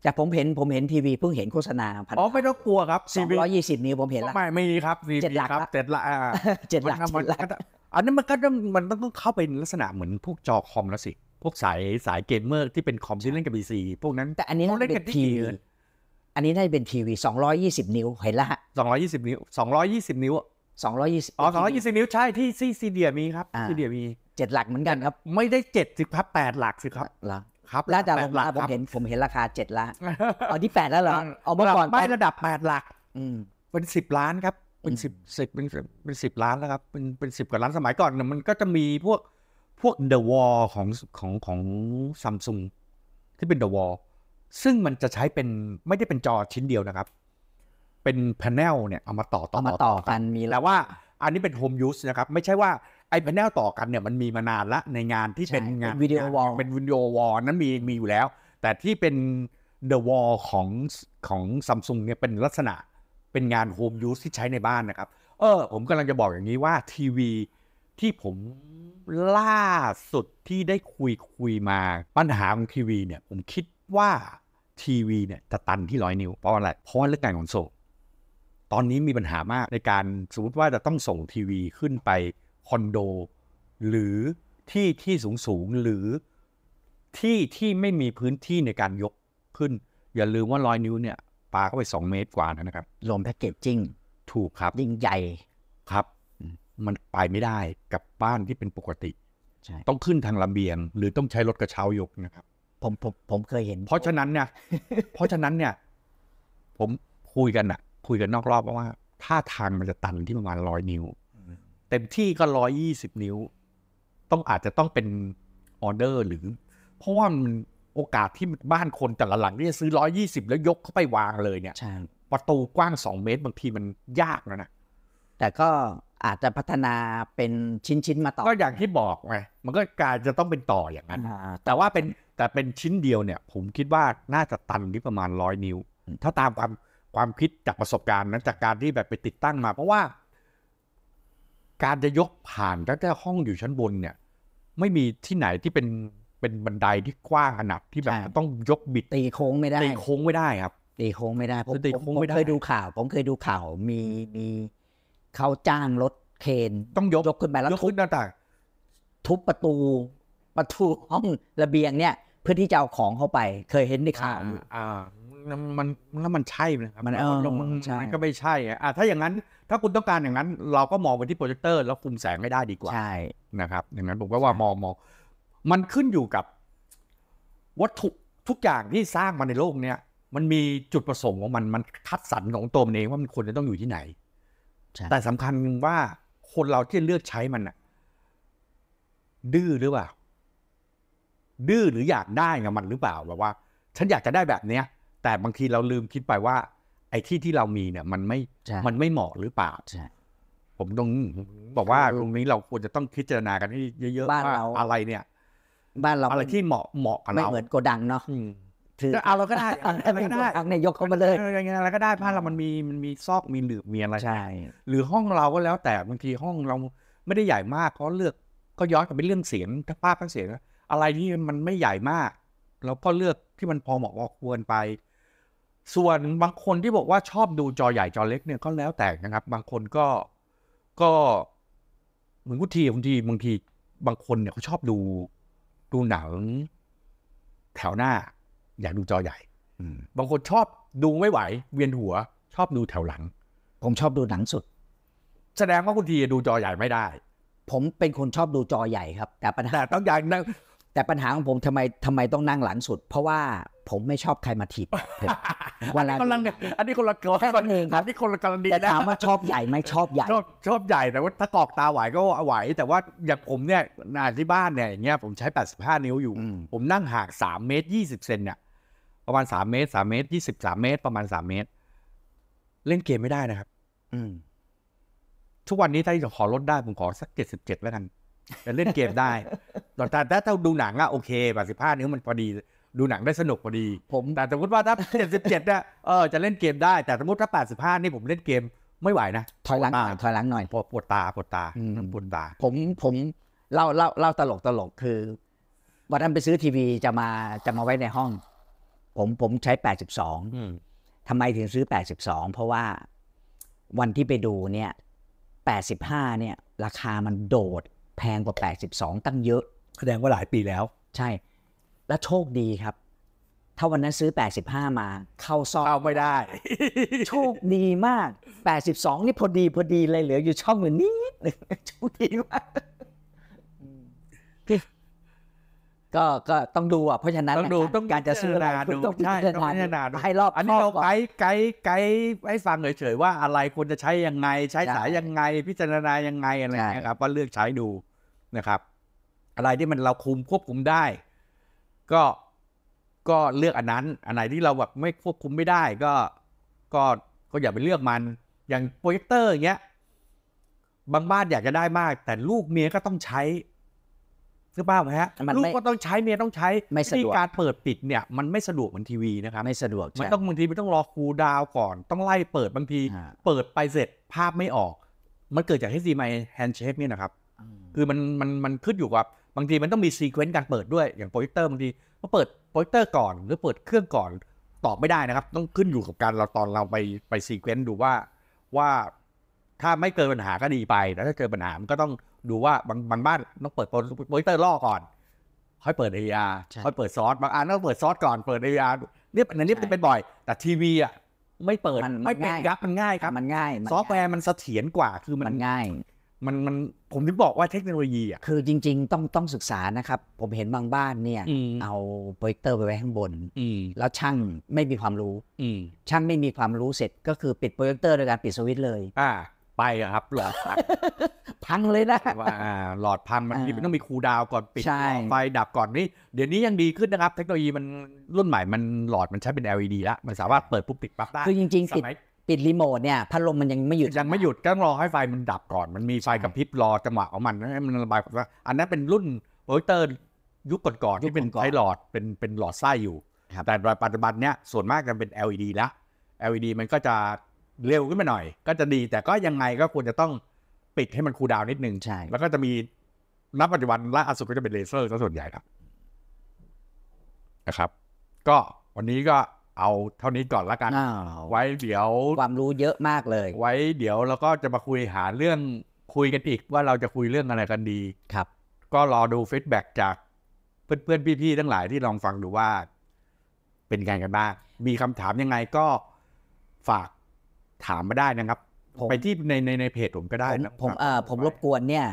แต่ผมเห็นผมเห็นทีวีเพิ่งเห็นโฆษณา อ๋อไม่ต้องกลัวครับ120ีนิ้วผมเห็นแล้วไม่ไม่ครับเจ็ดหลักครับเจ็ดหลักเจ็ดหลักอันนั้นมันก็มันต้องเข้าไปลักษณะเหมือนพวกจอคอมแล้วสิพวกสายสายเกมเมอร์ที่เป็นคอมที่เล่นกับบีซีพวกนั้น แต่อันนี้ล่นกัเนทีวีอันนี้น่าจะเป็นทีวีสองร้อยยี่สิบนิ้วเห็นละสองร้อยยี่สิบนิ้วสองร้อยยี่สิบนิ้วสองร้อยยี่สิบอ๋อสองร้อยยี่สิบนิ้วใช่ ที่ซีซีเดียมีครับซีเดียมีเจ็ดหลักเหมือนกันครับ ไม่ได้เจ็ดสิครับแปดหลักสิครับหักครับ แล้วแต่ผมผมเห็นผมเห็นราคาเจ็ดละเอาที่แปดแล้วเหรอเอาเมื่อก่อนไม่ระดับแปดหลัก อืม เป็นสิบล้านครับ เป็นสิบสิบเป็นเป็นสิบล้านแล้วครับ เป็นเป็นสิบกว่าล้านสมัยก่อนเนี่ยมันก็จะมีพวกพวก The Wall ของของของซัมซุงที่เป็น The Wall ซึ่งมันจะใช้เป็นไม่ได้เป็นจอชิ้นเดียวนะครับ เป็นแผนลเนี่ย เอามาต่อ ต่อมาต่อกันมีแล้วว่า อันนี้เป็นโฮมยูสนะครับ ไม่ใช่ว่าไอ้แผนลต่อกันเนี่ยมันมีมานานละในงานที่เป็นงานวิดีโอวอลเป็นวิดีโอวอลนั้นมีมีอยู่แล้ว แต่ที่เป็น The Wall ของของซัมซุงเนี่ย เป็นลักษณะเป็นงานโฮมยูสที่ใช้ในบ้านนะครับ เออผมกำลังจะบอกอย่างนี้ว่าทีวีที่ผมล่าสุดที่ได้คุยคุยมา ปัญหาของทีวีเนี่ย ผมคิดว่าทีวีเนี่ย จะตันที่ร้อยนิ้วเพราะอะไรเพราะเรื่องการขนส่งตอนนี้มีปัญหามากในการสมมติว่าจะต้องส่งทีวีขึ้นไปคอนโด หรือที่ที่สูงสูงหรือที่ที่ไม่มีพื้นที่ในการยกขึ้น อย่าลืมว่าร้อยนิ้วเนี่ย ปาเข้าไป 2 เมตรกว่านะครับรวมแพ็กเกจจิ้งถูกครับยิ่งใหญ่ครับมันไปไม่ได้กับบ้านที่เป็นปกติ ใช่ ต้องขึ้นทางลำเบียงหรือต้องใช้รถกระเช้ายกนะครับผมผมผมเคยเห็น เพราะฉะนั้นเนี่ย เพราะฉะนั้นเนี่ย ผมคุยกันอะคุยกันนอกรอบว่า ถ้าทางมันจะตันที่ประมาณร้อยนิ้วเต็มที่ก็ร้อยี่สิบนิ้ว ต้องอาจจะต้องเป็นออเดอร์หรือ เพราะว่ามันโอกาสที่บ้านคนแต่ละหลังที่จะซื้อร้อยี่สิบแล้วยกเข้าไปวางเลยเนี่ยประตูกว้างสองเมตรบางทีมันยากนะนะแต่ก็อาจจะพัฒนาเป็นชิ้นชิ้นมาต่อ ก็อย่างที่บอกไง มันก็การจะต้องเป็นต่ออย่างนั้น แต่ว่าเป็นแต่เป็นชิ้นเดียวเนี่ย ผมคิดว่าน่าจะตันที่ประมาณร้อยนิ้ว ถ้าตามความความคิดจากประสบการณ์นั้นจากการที่แบบไปติดตั้งมา เพราะว่า การจะยกผ่านตั้งแต่ห้องอยู่ชั้นบนเนี่ย ไม่มีที่ไหนที่เป็นเป็นบันไดที่กว้างขนาดที่แบบต้องยกบิดตีโค้งไม่ได้ตีโค้งไม่ได้ครับตีโค้งไม่ได้ผมเคยดูข่าว ผมเคยดูข่าวมีมีเขาจ้างรถเคนต้องยกยกขึ้นไปแล้วทุบหน้าต่างทุบประตู ประตูห้องระเบียงเนี่ย เพื่อที่จะเอาของเข้าไป เคยเห็นในข่าวอ่ามันแล้วมันใช่ไหมครับมันเออมันก็ไม่ใช่อ่ะถ้าอย่างนั้น ถ้าคุณต้องการอย่างนั้น เราก็มองไปที่โปรเจคเตอร์ แล้วคุมแสงไม่ได้ดีกว่าใช่นะครับอย่างนั้นผมก็ว่ามองมองมันขึ้นอยู่กับวัตถุทุกอย่างที่สร้างมาในโลกเนี้ยมันมีจุดประสงค์ของมันมันคัดสรรของตัวมันเองว่ามันควรจะต้องอยู่ที่ไหนแต่สำคัญว่าคนเราที่เลือกใช้มันอะดื้อหรือเปล่า ดื้อหรืออยากได้กับมันหรือเปล่า แบบว่า ฉันอยากจะได้แบบเนี้ยแต่บางทีเราลืมคิดไปว่า ไอ้ที่ที่เรามีเนี่ย มันไม่มันไม่เหมาะหรือเปล่าผมตรงบอกว่าตรงนี้เราควรจะต้องพิจารณากันให้เยอะๆว่าอะไรเนี่ย บ้านเราอะไรที่เหมาะเหมาะกับเราไม่เหมือนโกดังเนาะถือเอาเราก็ได้อะไร ก็ได้เอาเนียกเขามาเลยงอะไรก็ได้บ้านเรามันมีมันมีซอกมีหลืบมีอะไรใช่หรือห้องเราก็แล้วแต่บางทีห้องเราไม่ได้ใหญ่มาก เพราะเลือกก็ย้อนกลับไปเรื่องเสียงถ้าภาพทั้งเสียงอะไรที่มันไม่ใหญ่มากเราก็เลือกที่มันพอเหมาะพอควรไป ส่วนบางคนที่บอกว่าชอบดูจอใหญ่จอเล็กเนี่ยก็แล้วแต่นะครับ บางคนก็ก็เหมือนกุทีบางทีบางทีบางคนเนี่ยเขาชอบดูดูหนัง แถวหน้าอยากดูจอใหญ่บางคนชอบดูไม่ไหวเวียนหัว ชอบดูแถวหลัง ผมชอบดูหนังสุด แสดงว่าคุณทีดูจอใหญ่ไม่ได้ ผมเป็นคนชอบดูจอใหญ่ ครับ แต่ปัญหาต้องอย่างนั่งแต่ปัญหาของผมทำไมทำไมต้องนั่งหลังสุด เพราะว่าผมไม่ชอบใครมาถีบวันละอันนี้คนละกรณีเองครับที่คนละกรณีแต่ถามว่าชอบใหญ่ไหมชอบใหญ่ชอบใหญ่แต่ว่าถ้ากอกตาไหวก็ไหวแต่ว่าอย่างผมเนี่ยนาที่บ้านเนี่ยอย่างเงี้ยผมใช้85นิ้วอยู่ ผมนั่งห่าง3เมตร20เซนเนี่ยประมาณสามเมตรสามเมตรยี่สิบสามเมตรประมาณสามเมตร เล่นเกมไม่ได้นะครับ อืมทุกวันนี้ถ้าจะขอลดได้ผมขอสักเจ็ดสิบเจ็ดแล้วกันแต่เล่นเกมได้แต่ถ้าเ้าดูหนังอะโอเคแปดสิบห้านิ้วมันพอดี ดูหนังได้สนุกพอดี ผม แต่สมมติว่าถ้าเจ็ดสิบเจ็ดเนี่ยเออจะเล่นเกมได้แต่สมมติถ้าแปดสิบห้านี่ผมเล่นเกมไม่ไหวนะถอยหลังอ่าถอยหลังหน่อยปวดตาปวดตาปวดตาผมผมเล่าเล่าเล่าตลกตลกคือวันนั้นไปซื้อทีวีจะมาจะมาไว้ในห้องผม ผมใช้ 82 ทำไมถึงซื้อ 82 เพราะว่า วันที่ไปดูเนี่ย 85 เนี่ย ราคามันโดดแพงกว่า 82 ตั้งเยอะแสดงว่าหลายปีแล้ว ใช่ แล้วโชคดีครับ ถ้าวันนั้นซื้อ 85 มา เข้าซองเข้าไม่ได้ โชคดีมาก 82 นี่พอดีพอดีเลย เหลือ อยู่ช่องเหมือนิดนึงโชคดีมากก็ก็ต้องดูอ่ะเพราะฉะนั้นต้องดูต้องการจะซื้อาดูใดูต้องพิจารณาดูให้รอบอันนี้เราไกด์ไกด์ไกด์ให้ฟังเฉยๆว่าอะไรควรจะใช้ยังไงใช้สายยังไง พิจารณายังไงอะไรนะครับว่าเลือกใช้ดูนะครับ อะไรที่มันเราคุมควบคุมได้ ก็ก็เลือกอันนั้นอันไหนที่เราแบบไม่ควบคุมไม่ได้ก็ก็ก็อย่าไปเลือกมัน อย่างโปรเจคเตอร์อย่างเงี้ย บางบ้านอยากจะได้มากแต่ลูกเมียก็ต้องใช้นึกภาพไหมฮะลูกก็ต้องใช้เมียต้องใช้ไม่สะดวกการเปิดปิดเนี่ยมันไม่สะดวกเหมือนทีวีนะครับไม่สะดวกมันต้องบางทีมันต้องรอคูดาวก่อน ต้องไล่เปิดบางที เปิดไปเสร็จภาพไม่ออก มันเกิดจาก HDMI handshake เนี่ยนะครับ คือมันมันมันขึ้นอยู่กับบางทีมันต้องมีซีเควนต์การเปิดด้วยอย่างโปรเจคเตอร์บางทีก็เปิดโปรเจคเตอร์ก่อน หรือเปิดเครื่องก่อนตอบไม่ได้นะครับ ต้องขึ้นอยู่กับการเราตอนเราไปไปซีเควนต์ดูว่าว่าถ้าไม่เกิดปัญหาก็ดีไปแล้วถ้าเกิดปัญหา มันก็ต้องดูว่าบางบางบ้านต้องเปิดโปรเจคเตอร์ล่อก่อน ค่อยเปิดเอไอค่อยเปิดซอสบางอันต้องเปิดซอสก่อน เปิดเอไอเนี่ยอันนี้เป็นบ่อย แต่ทีวีอ่ะไม่เปิด ไม่เป็นครับมันง่ายครับมันง่าย ซอฟต์แวร์มันเสถียรกว่าคือมันง่าย มันมันผมถึงบอกว่าเทคโนโลยีอ่ะคือจริง ๆ ต้องต้องศึกษานะครับ ผมเห็นบางบ้านเนี่ยเอาโปรเจคเตอร์ไปไว้ข้างบนแล้วช่างไม่มีความรู้ช่างไม่มีความรู้เสร็จก็คือปิดโปรเจคเตอร์โดยการปิดสวิตช์เลย อ่าไปอะครับหลอดพังพังเลยนะว่าหลอดพัง มันต้องมีคูดาวก่อน ปิดไฟดับก่อนนี่เดี๋ยวนี้ยังดีขึ้นนะครับ เทคโนโลยีมันรุ่นใหม่มันหลอดมันใช้เป็น LED ละมันสามารถเปิดปุ๊บปิดปั๊บได้คือจริงๆสปิดปิดรีโมทเนี่ย พัดลมมันยังไม่หยุดยังไม่หยุดก็ต้องรอให้ไฟมันดับก่อน มันมีไฟกระพริบรอจังหวะของมันให้มันระบายว่าออันนั้นเป็นรุ่นโอเตอร์ยุคก่อนๆที่เป็นไุหลอดเป็นเป็นหลอดไส้อยู่ครับแต่ปัจจุบันเนี้ยส่วนมากจะเป็น LED ละ LED มันก็จะเร็วขึ้นมาหน่อยก็จะดี แต่ก็ยังไงก็ควรจะต้องปิดให้มันคูลดาวนิดนึงใช่แล้วก็จะมีนับปัจจุบันล่าสุดก็จะเป็นเลเซอร์ซะส่วนใหญ่ครับนะครับ ก็วันนี้ก็เอาเท่านี้ก่อนละกันอาไว้เดี๋ยวความรู้เยอะมากเลย ไว้เดี๋ยวเราก็จะมาคุยหาเรื่องคุยกันอีกว่าเราจะคุยเรื่องอะไรกันดีครับ ก็รอดูฟีดแบ็กจากเพื่อนๆพี่ๆทั้งหลายที่ลองฟังดูว่า เป็นไงกันบ้างมีคำถามยังไงก็ฝากถามมาได้นะครับไปที่ในในในเพจผมก็ได้นะผมเออผมรบกวนเนี่ย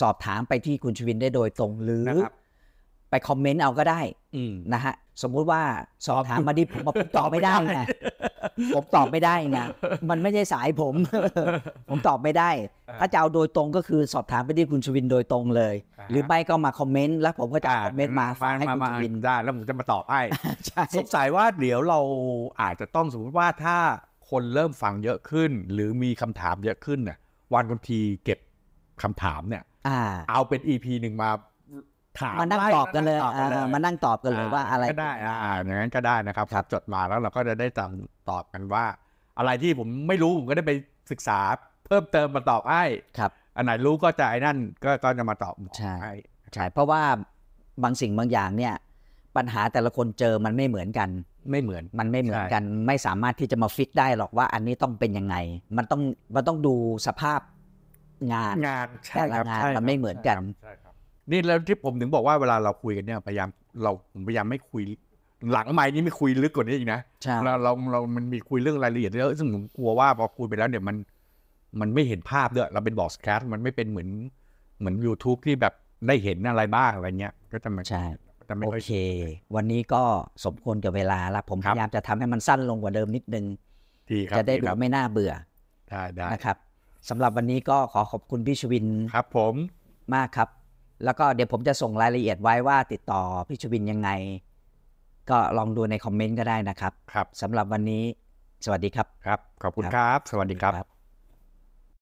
สอบถามไปที่คุณชวินได้โดยตรงหรือไปคอมเมนต์เอาก็ได้นะฮะ สมมุติว่าสอบถามมาดิผมตอบไม่ได้นะผมตอบไม่ได้นะมันไม่ใช่สายผม ผมตอบไม่ได้ ถ้าจะเอาโดยตรงก็คือสอบถามไปที่คุณชวินโดยตรงเลย หรือไม่ก็มาคอมเมนต์แล้ว ผมก็จะคอมเมนต์มาฟังให้คุณชวินได้ แล้วผมจะมาตอบให้สงสัยว่าเดี๋ยวเราอาจจะต้องสมมติว่าถ้าคนเริ่มฟังเยอะขึ้นหรือมีคำถามเยอะขึ้นเนี่ยวันกันทีเก็บคำถามเนี่ยเอาเป็นอีพีหนึ่งมาถามมานั่งตอบกันเลยมานั่งตอบกันเลยว่าอะไรก็ได้อ่าอย่างนั้นก็ได้นะครับครับจดมาแล้วเราก็จะได้ตามตอบกันว่า อะไรที่ผมไม่รู้ผมก็ได้ไปศึกษาเพิ่มเติมมาตอบให้ครับ อันไหนรู้ก็จะไอ้นั่นก็ก็จะมาตอบใช่ใช่เพราะว่าบางสิ่งบางอย่างเนี่ยปัญหาแต่ละคนเจอมันไม่เหมือนกันไม่เหมือน มันไม่เหมือนกัน ไม่สามารถที่จะมาฟิกได้หรอกว่าอันนี้ต้องเป็นยังไง มันต้อง มันต้องดูสภาพงาน งานแต่ละงานมันไม่เหมือนกันนี่แล้วที่ผมถึงบอกว่าเวลาเราคุยกันเนี่ยพยายาม เราพยายามไม่คุยหลังไม้นี่ไม่คุยลึกกว่านี้อีกนะเราเราเรามันมีคุยเรื่องรายละเอียดเยอะ ซึ่งผมกลัวว่าพอคุยไปแล้วเนี่ยมัน มันไม่เห็นภาพด้วยเราเป็นบอสแคสมันไม่เป็นเหมือน เหมือน YouTube ที่แบบได้เห็นอะไรบ้างอะไรเงี้ย ก็จะมาใช่โอเค วันนี้ก็สมควรกับเวลาละผมพยายามจะทำให้มันสั้นลงกว่าเดิมนิดนึงีจะได้ดูบไม่น่าเบื่อได้ได้นะครับสำหรับวันนี้ก็ขอขอบคุณพี่ชวิน ครับผม มากครับ แล้วก็เดี๋ยวผมจะส่งรายละเอียดไว้ว่าติดต่อพี่ชวินยังไง ก็ลองดูในคอมเมนต์ก็ได้นะครับ ครับสำหรับวันนี้ สวัสดีครับ ครับ ขอบคุณครับ สวัสดีครับ